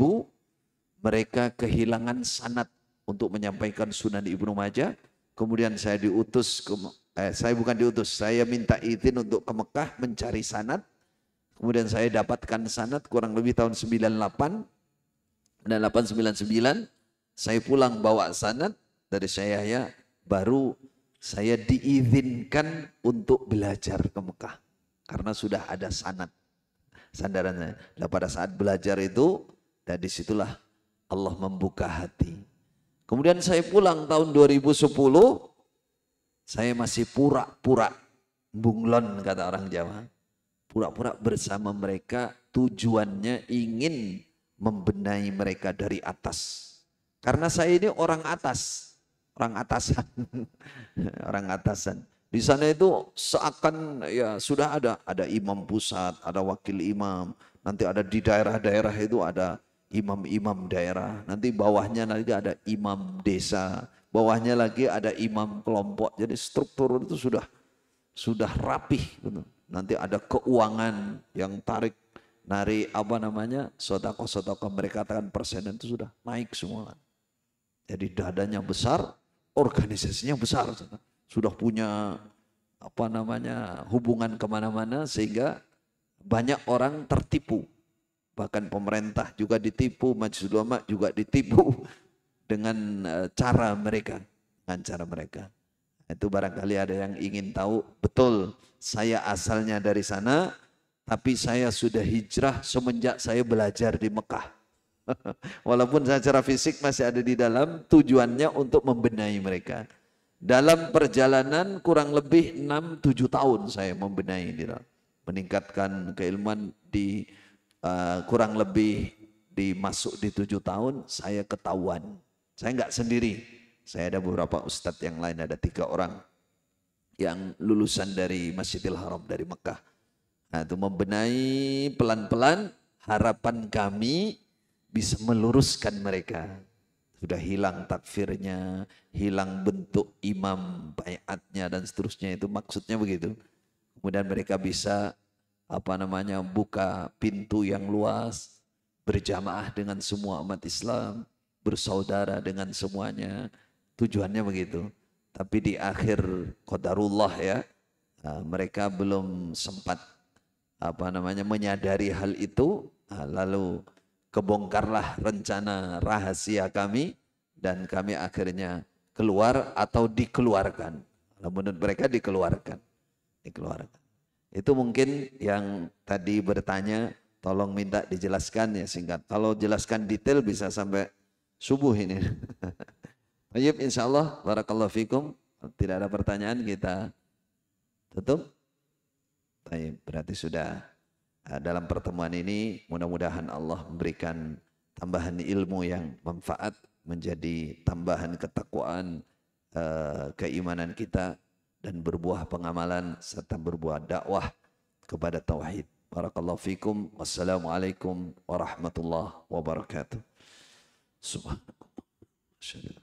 mereka kehilangan sanat untuk menyampaikan Sunan Ibnu Majah kemudian saya diutus ke eh, saya bukan diutus saya minta izin untuk ke Mekah mencari sanat kemudian saya dapatkan sanat kurang lebih tahun 98 dan 899 saya pulang bawa sanat dari saya ya baru saya diizinkan untuk belajar ke Mekah karena sudah ada sanat, sandarannya. Nah, pada saat belajar itu dan disitulah Allah membuka hati. Kemudian saya pulang tahun 2010 saya masih pura-pura bunglon kata orang Jawa. Pura-pura bersama mereka tujuannya ingin membenahi mereka dari atas. Karena saya ini orang atas, orang atasan, orang atasan. Di sana itu seakan ya sudah ada, ada imam pusat, ada wakil imam. Nanti ada di daerah-daerah itu ada imam-imam daerah. Nanti bawahnya lagi ada imam desa, bawahnya lagi ada imam kelompok. Jadi struktur itu sudah sudah rapih. Gitu. Nanti ada keuangan yang tarik nari apa namanya sodako sodako mereka katakan persen itu sudah naik semua jadi dadanya besar organisasinya besar sudah punya apa namanya hubungan kemana-mana sehingga banyak orang tertipu bahkan pemerintah juga ditipu majelis ulama juga ditipu dengan eh, cara mereka dengan cara mereka itu barangkali ada yang ingin tahu betul saya asalnya dari sana tapi saya sudah hijrah semenjak saya belajar di Mekah. Walaupun secara fisik masih ada di dalam, tujuannya untuk membenahi mereka. Dalam perjalanan kurang lebih 6-7 tahun saya membenahi ini, Meningkatkan keilmuan di uh, kurang lebih dimasuk di tujuh tahun saya ketahuan. Saya enggak sendiri. Saya ada beberapa ustadz yang lain, ada tiga orang yang lulusan dari Masjidil Haram dari Mekah. Nah, itu membenahi pelan-pelan harapan kami bisa meluruskan mereka. Sudah hilang takfirnya, hilang bentuk imam bayatnya dan seterusnya itu maksudnya begitu. Kemudian mereka bisa apa namanya buka pintu yang luas, berjamaah dengan semua umat Islam, bersaudara dengan semuanya. Tujuannya begitu. Tapi di akhir qadarullah ya, nah, mereka belum sempat apa namanya menyadari hal itu nah, lalu kebongkarlah rencana rahasia kami dan kami akhirnya keluar atau dikeluarkan. Menurut mereka dikeluarkan. Dikeluarkan. Itu mungkin yang tadi bertanya tolong minta dijelaskan ya singkat. Kalau jelaskan detail bisa sampai subuh ini. Ayub insya Allah barakallahu fikum. Tidak ada pertanyaan kita tutup. Baik, berarti sudah eh, dalam pertemuan ini mudah-mudahan Allah memberikan tambahan ilmu yang manfaat menjadi tambahan ketakwaan eh, keimanan kita dan berbuah pengamalan serta berbuah dakwah kepada tauhid. Barakallahu fikum. Wassalamualaikum warahmatullahi wabarakatuh. Subhanallah.